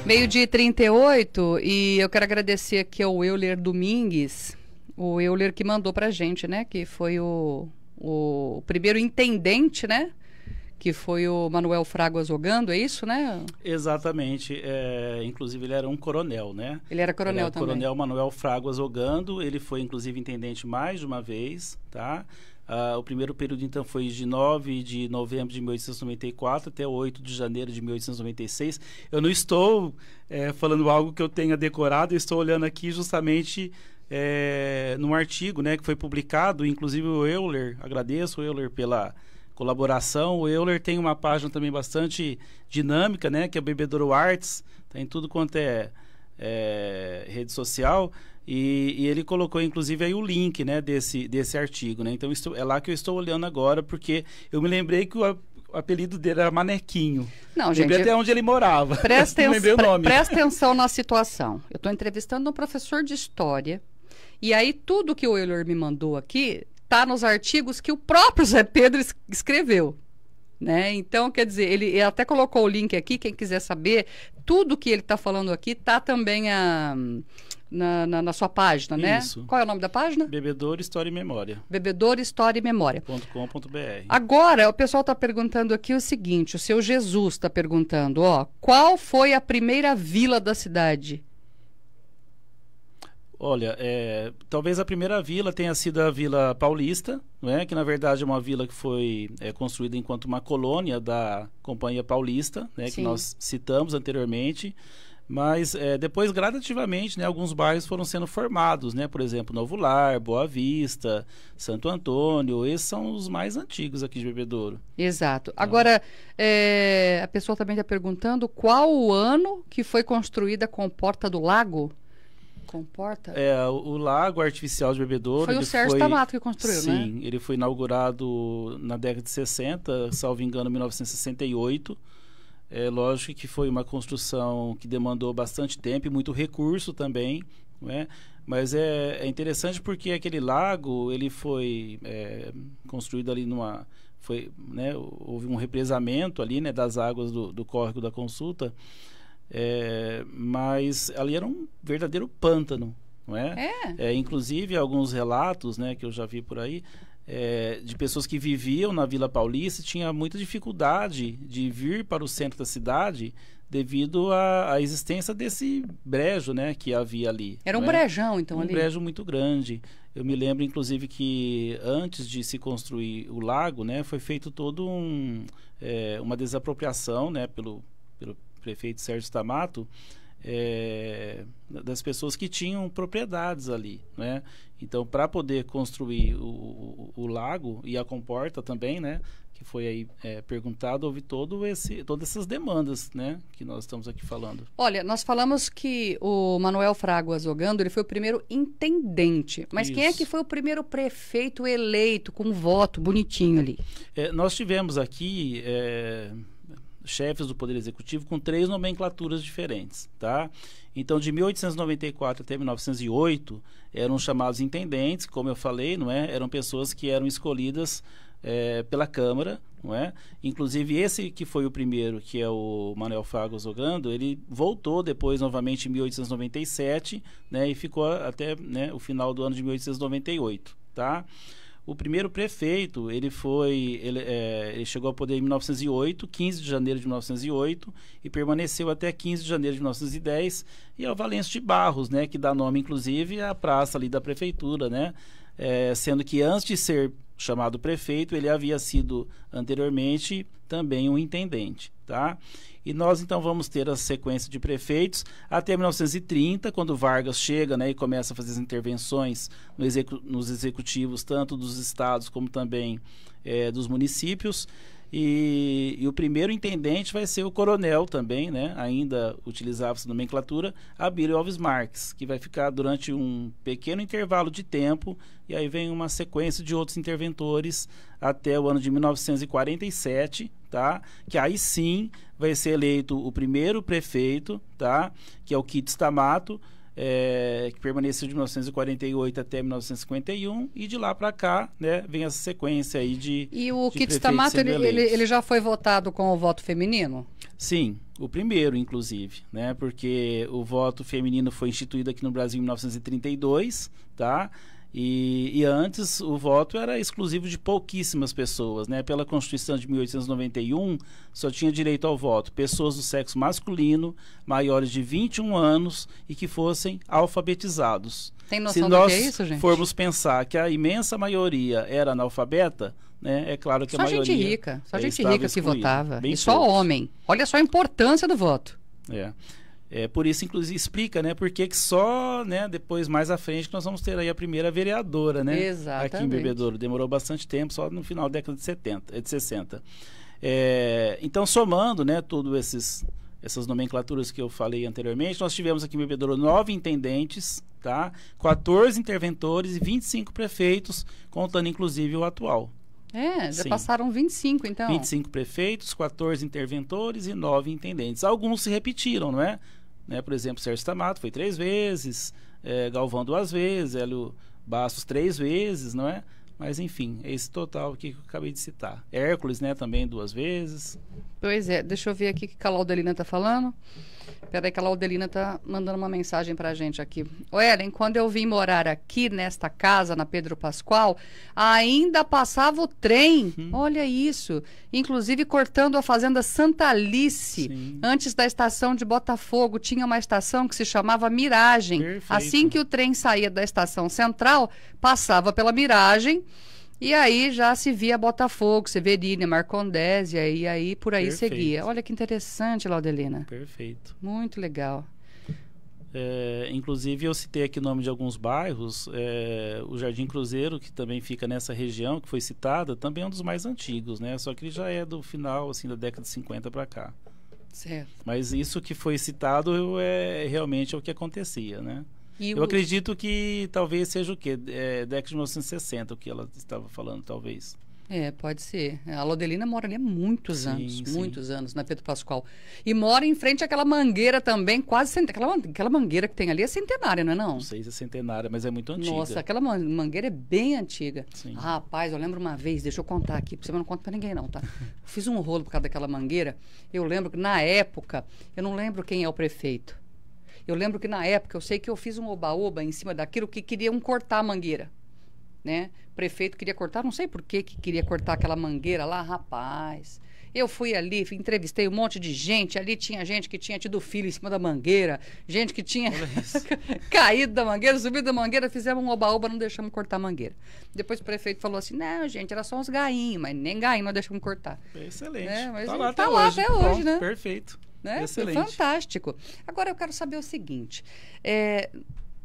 Speaker 2: Meio-dia 38 e eu quero agradecer aqui ao Euler Domingues, o Euler que mandou pra gente, né? Que foi o, o primeiro intendente, né? que foi o Manuel Fraguas Ogando, é isso, né?
Speaker 1: Exatamente. É, inclusive, ele era um coronel, né? Ele era coronel ele era também. Coronel Manuel Fraguas Ogando. Ele foi, inclusive, intendente mais de uma vez, tá? Ah, o primeiro período, então, foi de 9 de novembro de 1894 até 8 de janeiro de 1896. Eu não estou é, falando algo que eu tenha decorado, eu estou olhando aqui justamente é, num artigo né, que foi publicado, inclusive o Euler, agradeço o Euler pela colaboração. O Euler tem uma página também bastante dinâmica, né? Que é o Bebedouro Arts, tá em tudo quanto é, é rede social. E, e, ele colocou, inclusive, aí o link, né? Desse, desse artigo, né? Então, estou, é lá que eu estou olhando agora, porque eu me lembrei que o o apelido dele era Manequinho. Não, Lembrei gente. Lembrei até onde ele morava. *laughs* Presta, nome. presta
Speaker 2: *laughs* atenção na situação. Eu estou entrevistando um professor de história. E aí, tudo que o Euler me mandou aqui está nos artigos que o próprio Zé Pedro es escreveu. Né? Então, quer dizer, ele, ele, até colocou o link aqui, quem quiser saber, tudo que ele está falando aqui está também a, ah, na, na, na, sua página, né? Isso. Qual é o nome da página? Bebedor, História e Memória. Bebedor, História e Memória.com.br. Agora, o pessoal está perguntando aqui o seguinte: o seu Jesus está perguntando, ó, qual foi a primeira vila da cidade?
Speaker 1: Olha, é, talvez a primeira vila tenha sido a Vila Paulista, né, que na verdade é uma vila que foi é, construída enquanto uma colônia da Companhia Paulista, né, que nós citamos anteriormente. Mas é, depois, gradativamente, né, alguns bairros foram sendo formados, né? Por exemplo, Novo Lar, Boa Vista, Santo Antônio. Esses são os mais antigos aqui de Bebedouro.
Speaker 2: Exato. Então Agora, é, a pessoa também está perguntando qual o ano que foi construída a Comporta do Lago? comporta?
Speaker 1: É, o lago artificial de bebedouro. Foi o Sérgio foi, Tamato que construiu, sim, né? Sim, ele foi inaugurado na década de 60, salvo engano, 1968. É lógico que foi uma construção que demandou bastante tempo e muito recurso também, né? Mas é, é interessante porque aquele lago ele foi é, construído ali numa foi, né, houve um represamento ali, né, das águas do, do córrego da Consulta é, mas ali era um verdadeiro pântano, não é? É. é? Inclusive, alguns relatos né, que eu já vi por aí, é, de pessoas que viviam na Vila Paulista e tinha muita dificuldade de vir para o centro da cidade devido à, à existência desse brejo né, que havia ali. Era um é? brejão,
Speaker 2: então, um ali? Um brejo
Speaker 1: muito grande. Eu me lembro, inclusive, que antes de se construir o lago, né, foi feito todo um, é, uma desapropriação né, pelo, pelo prefeito Sérgio Stamato, é, das pessoas que tinham propriedades ali, né? Então, para poder construir o, o, o, lago e a comporta também, né? Que foi aí é, perguntado, houve todo esse, todas essas demandas, né? Que nós estamos aqui falando.
Speaker 2: Olha, nós falamos que o Manuel Frago Azogando, ele foi o primeiro intendente. Mas Isso. quem é que foi o primeiro prefeito eleito com voto bonitinho
Speaker 1: ali? É, nós tivemos aqui é, chefes do Poder Executivo com três nomenclaturas diferentes, tá? Então, de 1894 até 1908, eram chamados intendentes, como eu falei, não é? Eram pessoas que eram escolhidas é, pela Câmara, não é? Inclusive, esse que foi o primeiro, que é o Manuel Fagos Ogando, ele voltou depois, novamente, em 1897, né? E ficou até né, o final do ano de 1898, Tá? O primeiro prefeito, ele foi, ele, é, ele, chegou ao poder em 1908, 15 de janeiro de 1908, e permaneceu até 15 de janeiro de 1910, e é o Valenço de Barros, né, que dá nome, inclusive, à praça ali da prefeitura, né, é, sendo que antes de ser chamado prefeito, ele havia sido anteriormente também um intendente, tá? E nós então vamos ter a sequência de prefeitos até 1930, quando Vargas chega né, e começa a fazer as intervenções no execu nos executivos, tanto dos estados como também é, dos municípios. E, e, o primeiro intendente vai ser o coronel também, né? Ainda utilizava essa nomenclatura, Abílio Alves Marques, que vai ficar durante um pequeno intervalo de tempo, e aí vem uma sequência de outros interventores até o ano de 1947, tá? Que aí sim vai ser eleito o primeiro prefeito, tá? Que é o Kit Tamato, é, que permaneceu de 1948 até 1951 e de lá para cá, né, vem essa sequência aí de E o de Kits Tamato, ele, ele, ele já
Speaker 2: foi votado com o voto feminino?
Speaker 1: Sim, o primeiro, inclusive, né? Porque o voto feminino foi instituído aqui no Brasil em 1932, tá? E, e, antes o voto era exclusivo de pouquíssimas pessoas, né? Pela Constituição de 1891, só tinha direito ao voto pessoas do sexo masculino, maiores de 21 anos e que fossem alfabetizados. Tem noção Se nós do que é isso, gente? formos pensar que a imensa maioria era analfabeta, né? É claro que só a maioria. Só gente rica, só é, gente rica excluída, que votava. E só
Speaker 2: homem. Olha só a importância do voto.
Speaker 1: É. É, por isso, inclusive, explica, né, por que só, né, depois mais à frente que nós vamos ter aí a primeira vereadora, né, Exatamente. aqui em Bebedouro. Demorou bastante tempo, só no final da década de 70, eh, de 60. É, então, somando, né, todos esses essas nomenclaturas que eu falei anteriormente, nós tivemos aqui em Bebedouro nove intendentes, tá? 14 interventores e 25 prefeitos, contando inclusive o atual.
Speaker 2: É, já Sim. passaram 25, então. 25
Speaker 1: prefeitos, 14 interventores e nove intendentes. Alguns se repetiram, não é? Né? Por exemplo, Sérgio Tamato foi três vezes, é, Galvão duas vezes, Hélio Bastos três vezes, não é? Mas enfim, é esse total que eu acabei de citar. Hércules, né, também duas vezes.
Speaker 2: Pois é, deixa eu ver aqui o que a Laudelina está falando. Peraí que a Laudelina tá mandando uma mensagem pra gente aqui. Ô Ellen, quando eu vim morar aqui nesta casa, na Pedro Pascoal, ainda passava o trem. Uhum. Olha isso. Inclusive cortando a fazenda Santa Alice. Sim. Antes da estação de Botafogo, tinha uma estação que se chamava Miragem. Perfeito. Assim que o trem saía da estação central, passava pela Miragem e aí já se via Botafogo, Severina, Marcondésia, e aí por aí Perfeito. seguia. Olha que interessante, Laudelina.
Speaker 1: Perfeito.
Speaker 2: Muito legal.
Speaker 1: É, inclusive, eu citei aqui o nome de alguns bairros. É, o Jardim Cruzeiro, que também fica nessa região que foi citada, também é um dos mais antigos, né? Só que ele já é do final assim, da década de 50 para cá. Certo. Mas isso que foi citado é realmente é o que acontecia, né? E Eu o... acredito que talvez seja o quê? É, década de 1960 o que ela estava falando, talvez.
Speaker 2: É, pode ser. A Lodelina mora ali há muitos sim, anos, sim. muitos anos, na Pedro Pascoal. E mora em frente àquela mangueira também, quase aquela, aquela mangueira que tem ali é centenária, não é não? Não sei se é centenária,
Speaker 1: mas é muito antiga. Nossa, aquela
Speaker 2: mangueira é bem antiga. Sim. rapaz, eu lembro uma vez, deixa eu contar aqui, porque você não conta pra ninguém não, tá? fiz um rolo por causa daquela mangueira. Eu lembro que na época, eu não lembro quem é o prefeito, eu lembro que na época, eu sei que eu fiz um oba-oba em cima daquilo que queriam cortar a mangueira. Né? O prefeito queria cortar, não sei por que que queria cortar aquela mangueira lá, rapaz. Eu fui ali, entrevistei um monte de gente. Ali tinha gente que tinha tido filho em cima da mangueira, gente que tinha *laughs* caído da mangueira, subido da mangueira, fizemos um oba-oba, não deixamos cortar a mangueira. Depois o prefeito falou assim: não, gente, era só uns gainhos, mas nem gainho nós deixamos cortar. Excelente. Né? Mas, tá lá, tá até, lá hoje. até hoje, né?
Speaker 1: Perfeito. Né? Excelente. É
Speaker 2: fantástico. Agora eu quero saber o seguinte. É,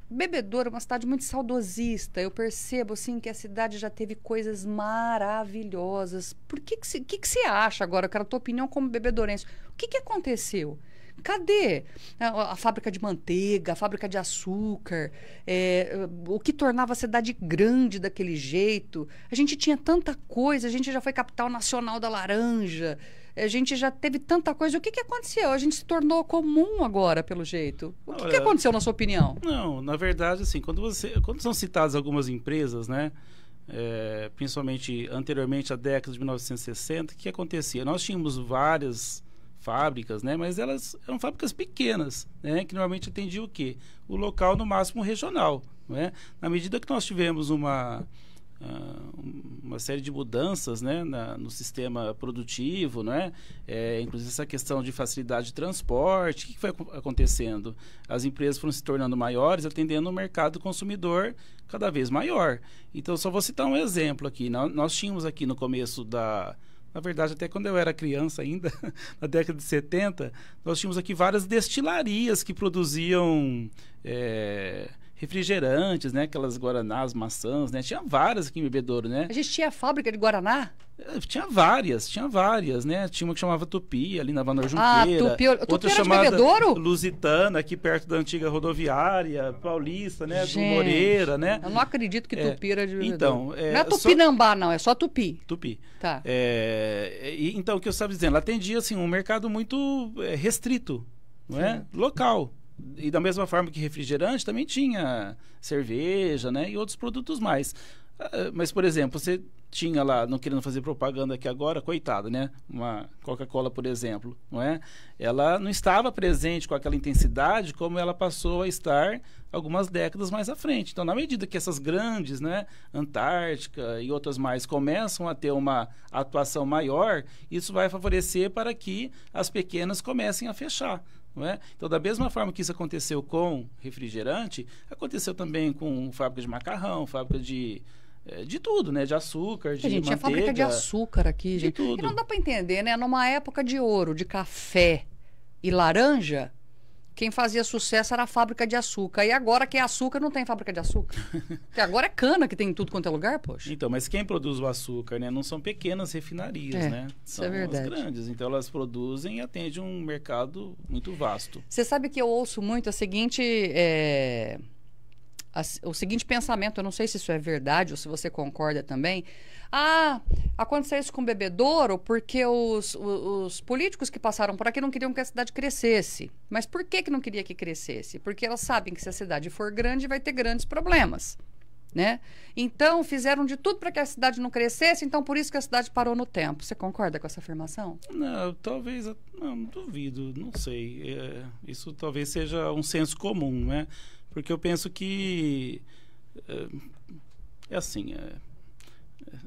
Speaker 2: Bebedouro é uma cidade muito saudosista. Eu percebo assim que a cidade já teve coisas maravilhosas. Por que que, que, que você acha agora? Eu quero a tua opinião como bebedourense. O que, que aconteceu? Cadê a, a fábrica de manteiga, a fábrica de açúcar? É, o que tornava a cidade grande daquele jeito? A gente tinha tanta coisa. A gente já foi capital nacional da laranja a gente já teve tanta coisa. O que, que aconteceu? A gente se tornou comum agora, pelo jeito. O que, Olha, que aconteceu, na sua opinião?
Speaker 1: Não, na verdade, assim, quando, você, quando são citadas algumas empresas, né? É, principalmente anteriormente à década de 1960, o que acontecia? Nós tínhamos várias fábricas, né? Mas elas eram fábricas pequenas, né? Que normalmente atendiam o quê? O local no máximo regional, né? Na medida que nós tivemos uma uma série de mudanças né, na, no sistema produtivo, né? É, inclusive essa questão de facilidade de transporte, o que, foi acontecendo? As empresas foram se tornando maiores, atendendo um mercado consumidor cada vez maior. Então, só vou citar um exemplo aqui. Nós, nós tínhamos aqui no começo da... Na verdade, até quando eu era criança ainda, *laughs* na década de 70, nós tínhamos aqui várias destilarias que produziam... É, refrigerantes, né? Aquelas guaranás, maçãs, né? Tinha várias aqui em Bebedouro, né? A
Speaker 2: gente tinha fábrica de guaraná?
Speaker 1: É, tinha várias, tinha várias, né? Tinha uma que chamava Tupi, ali na Vanor ah, Junqueira. Ah, Tupi. Tupi outra chamada Lusitana, aqui perto da antiga rodoviária, Paulista, né? Gente, do Moreira, né? Eu não
Speaker 2: acredito que é, Tupi era de Bebedouro. Então, é, não é Tupinambá, é só... não, é só Tupi. Tupi. Tá.
Speaker 1: É, então, o que eu estava dizendo, ela atendia, assim, um mercado muito é, restrito, não é? Sim. Local. E da mesma forma que refrigerante, também tinha cerveja, né? E outros produtos mais. Ah, mas, por exemplo, você tinha lá, não querendo fazer propaganda aqui agora, coitado, né? Uma Coca-Cola, por exemplo, não é? Ela não estava presente com aquela intensidade como ela passou a estar algumas décadas mais à frente. Então, na medida que essas grandes, né, Antártica e outras mais começam a ter uma atuação maior, isso vai favorecer para que as pequenas comecem a fechar. É? Então, da mesma forma que isso aconteceu com refrigerante, aconteceu também com fábrica de macarrão, fábrica de eh, de tudo, né? De açúcar, de gente, manteiga. Gente, a fábrica de açúcar aqui, de gente. Tudo. E não dá
Speaker 2: para entender, né? Numa época de ouro, de café e
Speaker 1: laranja,
Speaker 2: quem fazia sucesso era a fábrica de açúcar. E agora que é açúcar não tem fábrica de açúcar. *laughs* Porque agora é cana que tem em tudo quanto é lugar,
Speaker 1: poxa. Então, mas quem produz o açúcar, né? Não são pequenas refinarias, é, né? São é verdade. as grandes. Então elas produzem e atendem um mercado muito vasto.
Speaker 2: Você sabe que eu ouço muito a seguinte. É, o seguinte pensamento, eu não sei se isso é verdade ou se você concorda também. Ah, aconteceu isso com Bebedouro porque os, os, os, políticos que passaram por aqui não queriam que a cidade crescesse. Mas por que, que não queria que crescesse? Porque elas sabem que se a cidade for grande, vai ter grandes problemas. Né? Então, fizeram de tudo para que a cidade não crescesse, então por isso que a cidade parou no tempo. Você concorda com essa afirmação?
Speaker 1: Não, talvez, não, duvido, não sei. É, isso talvez seja um senso comum, né? Porque eu penso que. É, é assim. É,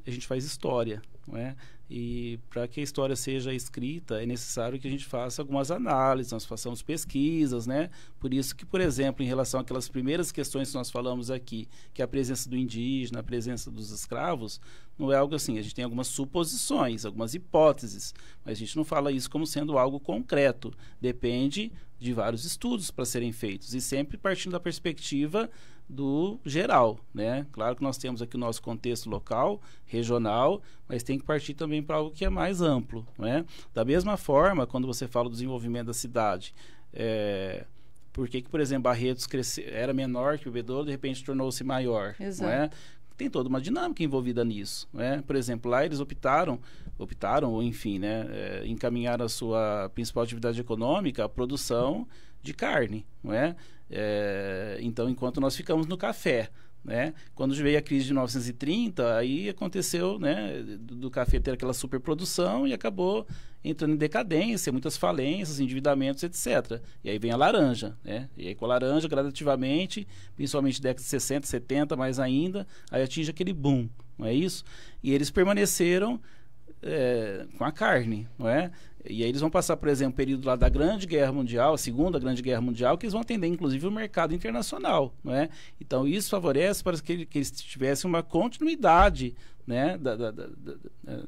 Speaker 1: a gente faz história, não é? E para que a história seja escrita, é necessário que a gente faça algumas análises, nós façamos pesquisas, né? Por isso que, por exemplo, em relação àquelas primeiras questões que nós falamos aqui, que é a presença do indígena, a presença dos escravos, não é algo assim, a gente tem algumas suposições, algumas hipóteses, mas a gente não fala isso como sendo algo concreto. Depende de vários estudos para serem feitos e sempre partindo da perspectiva do geral, né? Claro que nós temos aqui o nosso contexto local, regional, mas tem que partir também para algo que é mais amplo, né? Da mesma forma, quando você fala do desenvolvimento da cidade, é, por que, que, por exemplo, Barretos cresce, era menor que o Bebedouro, de repente tornou-se maior, é? Exato. Né? tem toda uma dinâmica envolvida nisso. Né? Por exemplo, lá eles optaram, optaram, ou enfim, né, é, eh, encaminhar a sua principal atividade econômica, a produção de carne. Não é? É, então, enquanto nós ficamos no café, né? Quando veio a crise de 1930, aí aconteceu né, do, do café ter aquela superprodução e acabou entrando em decadência, muitas falências, endividamentos, etc. E aí vem a laranja. Né? E aí com a laranja, gradativamente, principalmente década de 60, 70, mais ainda, aí atinge aquele boom, não é isso? E eles permaneceram é, com a carne, não é? E aí eles vão passar, por exemplo, o período lá da Grande Guerra Mundial, a Segunda Grande Guerra Mundial, que eles vão atender, inclusive, o mercado internacional, não é? Então, isso favorece para que, que eles tivessem uma continuidade né, da, da, da,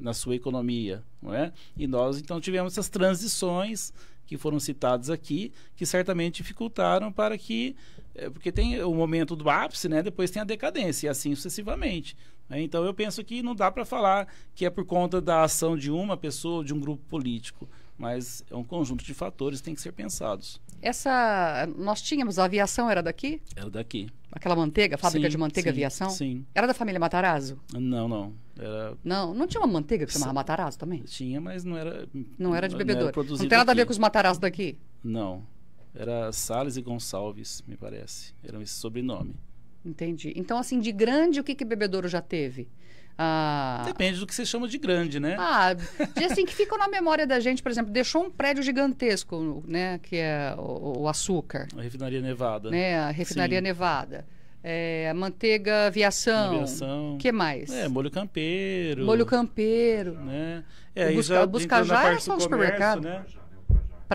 Speaker 1: na sua economia, não é? E nós, então, tivemos essas transições que foram citados aqui, que certamente dificultaram para que... É, porque tem o momento do ápice, né? Depois tem a decadência, e assim sucessivamente. Né? Então eu penso que não dá para falar que é por conta da ação de uma pessoa ou de um grupo político, mas é um conjunto de fatores que tem que ser pensados.
Speaker 2: Essa nós tínhamos a aviação era daqui? Era daqui. Aquela manteiga, fábrica sim, de manteiga sim, aviação? Sim. Era da família Matarazzo?
Speaker 1: Não, não. Era...
Speaker 2: Não, não tinha uma manteiga que chamava sim. Matarazzo também? Tinha, mas não era Não era de bebedouro. Não, não, tem nada aqui. a ver com os Matarazzo daqui?
Speaker 1: Não. Era Sales e Gonçalves, me parece. Era esse sobrenome.
Speaker 2: Entendi. Então, assim, de grande, o que, que Bebedouro já teve? Ah, Depende
Speaker 1: do que você chama de grande, né?
Speaker 2: Ah, de, assim, que ficam na memória da gente, por exemplo, deixou um prédio gigantesco, né? Que
Speaker 1: é o, o açúcar. A refinaria Nevada. Né? A refinaria Sim.
Speaker 2: Nevada. É, manteiga aviação. Aviação. que mais? É,
Speaker 1: molho campeiro. Molho
Speaker 2: campeiro.
Speaker 1: Né? É, o busca, já, busca já era é só um supermercado. Né?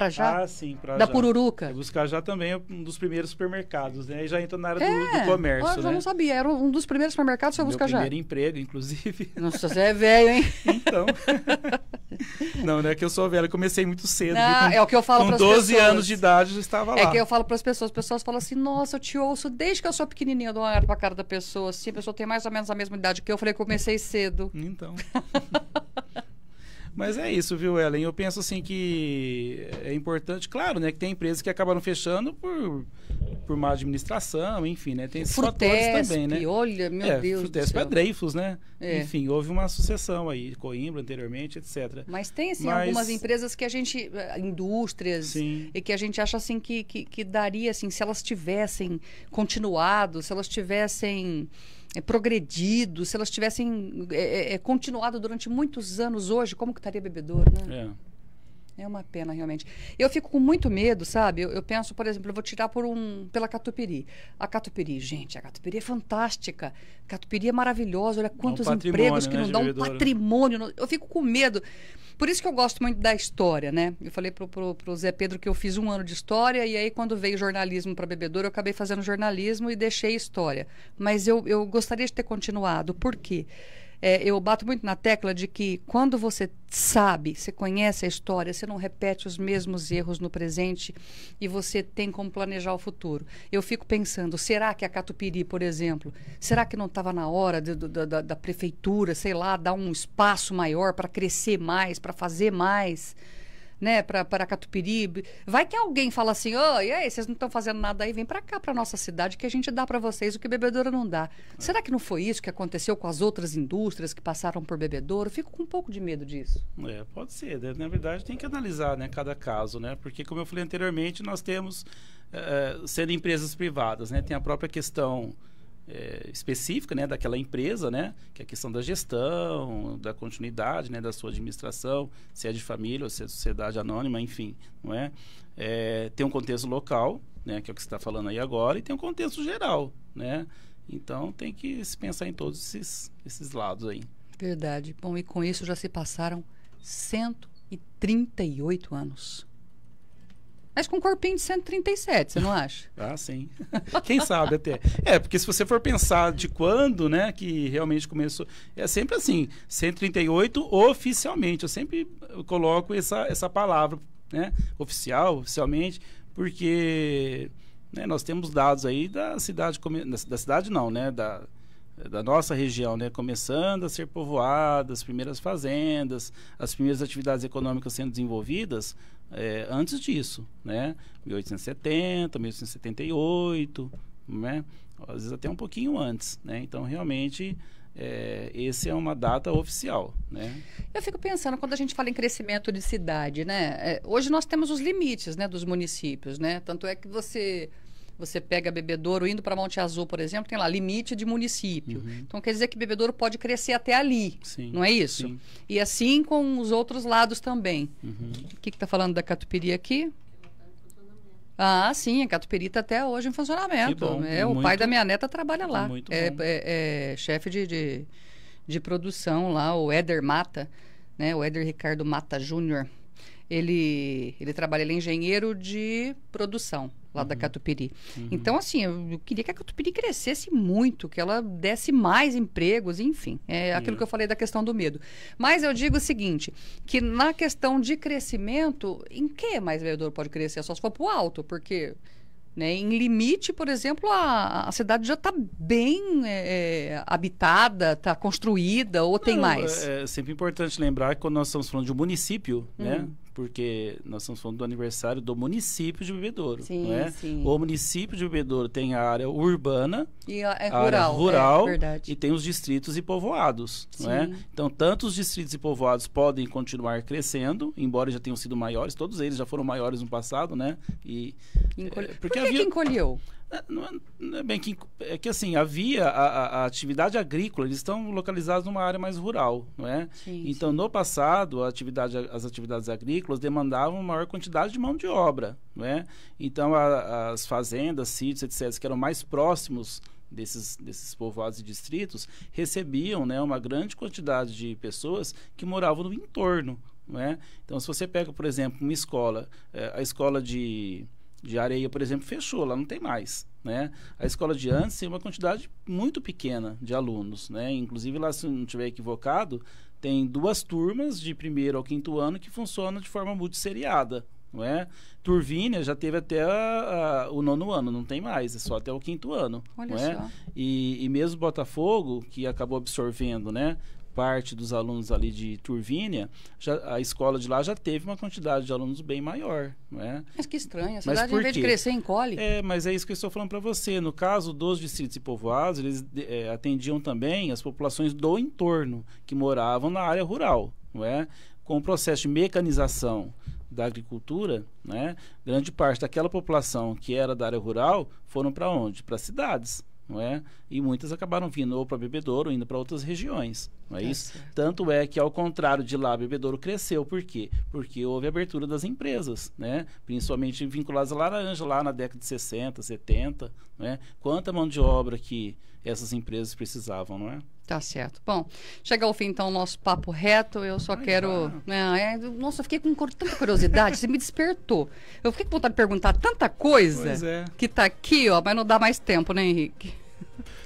Speaker 2: já? Ah, sim, Prajá. Da
Speaker 1: Pururuca. buscar já também um dos primeiros supermercados, né? E já entra na área é, do, do, é, comércio, eu né? não
Speaker 2: sabia, era um dos primeiros supermercados, seu Buscajá. Meu
Speaker 1: primeiro emprego, inclusive. Nossa, você é velho, hein? *laughs* então. *laughs* não, não é que eu sou velho, eu comecei muito cedo. Não, Com, é o
Speaker 2: que eu falo para as pessoas. Com 12 anos de
Speaker 1: idade, eu já estava é lá. É que eu
Speaker 2: falo para as pessoas, as pessoas falam assim, nossa, eu te ouço desde que eu sou pequenininha, eu dou para a cara da pessoa, assim, a pessoa tem mais ou menos a mesma idade que eu, eu falei, comecei cedo. Então. *laughs*
Speaker 1: Mas é isso, viu, Ellen? Eu penso assim que é importante, claro, né? Que tem empresas que acabaram fechando por, por má administração, enfim, né? Tem esses fatores também, né? olha, meu é, Deus Frutesp é Dreyfus, né? É. Enfim, houve uma sucessão aí, Coimbra anteriormente, etc. Mas
Speaker 2: tem, assim, Mas... algumas empresas que a gente... Eh, indústrias. Sim. E que a gente acha, assim, que, que, que daria, assim, se elas tivessem continuado, se elas tivessem é, progredido, se elas tivessem é, é, é, continuado durante muitos anos hoje, como que estaria bebedor, né? É. É uma pena, realmente. Eu fico com muito medo, sabe? Eu, eu, penso, por exemplo, eu vou tirar por um, pela Catupiry. A Catupiry, gente, a Catupiry é fantástica. A Catupiry é maravilhosa. Olha quantos é um empregos né, que né, não dão um patrimônio. Eu fico com medo. Por isso que eu gosto muito da história, né? Eu falei pro, pro, pro Zé Pedro que eu fiz um ano de história e aí quando veio jornalismo para bebedouro, eu acabei fazendo jornalismo e deixei história. Mas eu, eu gostaria de ter continuado. Por quê? Porque é, eu bato muito na tecla de que quando você sabe, você conhece a história, você não repete os mesmos erros no presente e você tem como planejar o futuro. Eu fico pensando, será que a Catupiri, por exemplo, será que não estava na hora de, da, da prefeitura, sei lá, dar um espaço maior para crescer mais, para fazer mais? né, para Catupiribe. Vai que alguém fala assim: "Ô, oh, e aí, vocês não estão fazendo nada aí, vem para cá para nossa cidade que a gente dá para vocês o que bebedoura não dá". Será que não foi isso que aconteceu com as outras indústrias que passaram por bebedouro? fico com um pouco de
Speaker 1: medo disso. É, pode ser, né? na verdade tem que analisar, né, cada caso, né? Porque como eu falei anteriormente, nós temos é, sendo empresas privadas, né? Tem a própria questão é, específica né, daquela empresa, né, que é a questão da gestão, da continuidade né, da sua administração, se é de família ou se é sociedade anônima, enfim, não é? é tem um contexto local, né, que é o que você está falando aí agora, e tem um contexto geral, né? Então tem que se pensar em todos esses, esses lados aí.
Speaker 2: Verdade. Bom, e com isso já se passaram 138 anos. Mas com um corpinho de 137, você não acha?
Speaker 1: *laughs* ah, sim. Quem sabe até. É, porque se você for pensar de quando, né, que realmente começou. É sempre assim, 138 oficialmente. Eu sempre coloco essa, essa palavra, né? Oficial, oficialmente, porque né, nós temos dados aí da cidade. Da cidade não, né? Da, da nossa região, né? começando a ser povoada, as primeiras fazendas, as primeiras atividades econômicas sendo desenvolvidas, é, antes disso, né? 1870, 1878, né? Às vezes até um pouquinho antes, né? Então, realmente, é, esse é uma data oficial, né?
Speaker 2: Eu fico pensando, quando a gente fala em crescimento de cidade, né? É, hoje nós temos os limites, né? Dos municípios, né? Tanto é que você você pega Bebedouro indo para Monte Azul, por exemplo, tem lá limite de município. Uhum. Então quer dizer que Bebedouro pode crescer até ali, sim, não é isso? Sim. E assim com os outros lados também. Uhum. O que está falando da catupiry aqui? Ah, sim, a Catupiry está até hoje em funcionamento. Bom, é, muito, o pai da minha neta trabalha lá. É, é, é, chefe de, de, de, produção lá, o Éder Mata, né? O Éder Ricardo Mata Júnior. Ele, ele trabalha, ele é engenheiro de produção lá uhum. da Catupiry. Uhum. Então, assim, eu queria que a Catupiry crescesse muito, que ela desse mais empregos, enfim. É aquilo que eu falei da questão do medo. Mas eu digo o seguinte, que na questão de crescimento, em que mais vereador pode crescer? Só se for para o alto, porque... Né? Em limite, por exemplo, a, a cidade já está bem é, é habitada, está construída ou Não, tem mais?
Speaker 1: É, é, sempre importante lembrar que quando nós estamos falando de um município, né, uhum. né? porque nós estamos falando do aniversário do município de Bebedouro, sim, não é? Sim. O município de Bebedouro tem a área urbana e a, é a rural, rural é, e tem os distritos e povoados, sim. não é? Então, tanto os distritos e povoados podem continuar crescendo, embora já tenham sido maiores, todos eles já foram maiores no passado, né? E eh, porque Por que, havia... que encolheu? É, não é, não é bem que, é que assim, havia a, a, atividade agrícola, eles estão localizados numa área mais rural, não é? Sim, então, sim. no passado, atividade, as atividades agrícolas demandavam maior quantidade de mão de obra, não é? Então, a, as fazendas, sítios, etc., que eram mais próximos desses, desses povoados e distritos, recebiam né, uma grande quantidade de pessoas que moravam no entorno, não é? Então, se você pega, por exemplo, uma escola, é, a escola de de areia, por exemplo, fechou, lá não tem mais. Né? A escola de antes tem uma quantidade muito pequena de alunos. Né? Inclusive, lá, se não estiver equivocado, tem duas turmas de primeiro ao quinto ano que funcionam de forma multisseriada. Não é? Turvínia já teve até a, a, o nono ano, não tem mais, é só até o quinto ano. Olha não é? E, e, mesmo Botafogo, que acabou absorvendo, né? parte dos alunos ali de Turvínia, já, a escola de lá já teve uma quantidade de alunos bem maior, não é?
Speaker 2: Mas que estranho, a cidade em vez de crescer encolhe. É,
Speaker 1: mas é isso que eu estou falando para você. No caso dos distritos e povoados, eles é, atendiam também as populações do entorno que moravam na área rural, não é? Com o processo de mecanização da agricultura, né? Grande parte daquela população que era da área rural foram para onde? Para cidades não é? E muitas acabaram vindo ou para Bebedouro, indo para outras regiões, não é, é isso? Certo. Tanto é que ao contrário de lá, Bebedouro cresceu, por quê? Porque houve abertura das empresas, né? Principalmente vinculadas à laranja lá na década de 60, 70, não é? Quanta mão de obra que essas empresas precisavam, não é?
Speaker 2: Tá certo. Bom, chega ao fim então o nosso papo reto. Eu só Ai, quero. Não, né, é... Nossa, eu fiquei com tanta curiosidade, você me despertou. Eu fiquei com vontade de perguntar tanta coisa é. que tá aqui, ó, mas não dá mais tempo, né, Henrique?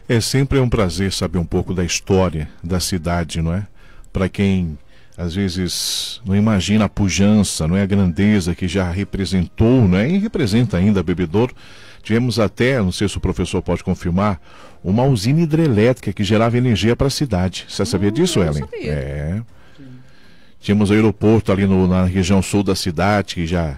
Speaker 3: É sempre um prazer saber um pouco da história da cidade, não é? Para quem às vezes não imagina a pujança, não é a grandeza que já representou, não é? E representa ainda Bebedouro Tivemos até, não sei se o professor pode confirmar, uma usina hidrelétrica que gerava energia para a cidade. Você ah, sabia hum, disso, Ellen? Sabia. É. Tínhamos o aeroporto ali no, na região sul da cidade, que já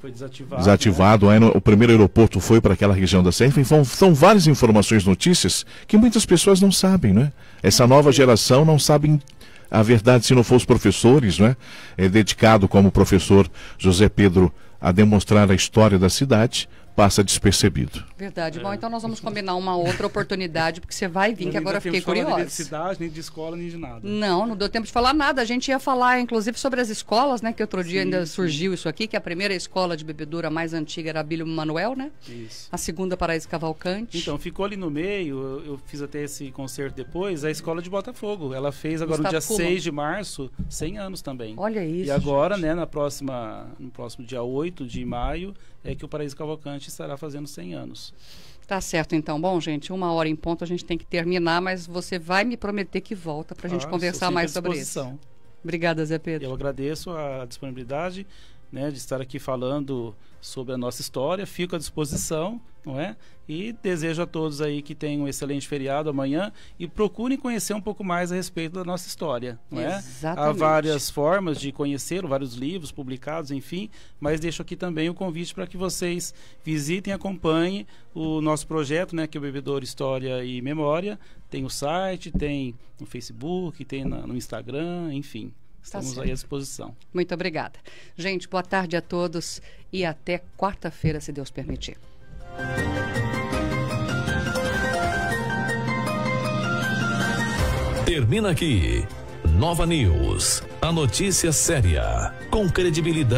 Speaker 3: foi desativado. Né? Desativado. Né? Aí, no, o primeiro aeroporto foi para aquela região da Serra. São, então, são várias informações, notícias que muitas pessoas não sabem, né? Essa nova geração não sabe a verdade se não for os professores, né? É dedicado como o professor José Pedro a demonstrar a história da cidade passa despercebido.
Speaker 2: Verdade. É. Bom, então nós vamos combinar uma outra oportunidade, porque você vai vir, que agora eu fiquei curiosa. Não de cidade,
Speaker 1: nem de escola, nem de nada.
Speaker 2: Não, não deu tempo de falar nada. A gente ia falar, inclusive, sobre as escolas, né? Que outro dia sim, ainda sim. surgiu isso aqui, que a primeira escola de bebedoura mais antiga era Abílio Manuel, né? Isso. A segunda, Paraíso Cavalcante. Então,
Speaker 1: ficou ali no meio, eu, fiz até esse concerto depois, a escola de Botafogo. Ela fez agora Gustavo no dia Kuma. 6 de março, 100 anos também. Olha isso. E agora, gente. né, na próxima, no próximo dia 8 de maio, é que o Paraíso Cavalcante estará fazendo 100 anos.
Speaker 2: Tá certo, então. Bom, gente, uma hora em ponto a gente tem que terminar, mas você vai me prometer que volta para a gente ah, conversar mais sobre isso.
Speaker 1: Obrigada, Zé Pedro. Eu agradeço a disponibilidade né, de estar aqui falando sobre a nossa história. Fico à disposição, não é? E desejo a todos aí que tenham um excelente feriado amanhã e procurem conhecer um pouco mais a respeito da nossa história, não é? Exatamente. Há várias formas de conhecer, vários livros publicados, enfim, mas deixo aqui também o convite para que vocês visitem, acompanhem o nosso projeto, né, que é o Bebedouro História e Memória. Tem o site, tem no Facebook, tem na, no Instagram, enfim. Tá Estamos tá aí à disposição.
Speaker 2: Muito obrigada. Gente, boa tarde a todos e até quarta-feira, se Deus permitir.
Speaker 3: Termina aqui. Nova News. A notícia séria. Com credibilidade.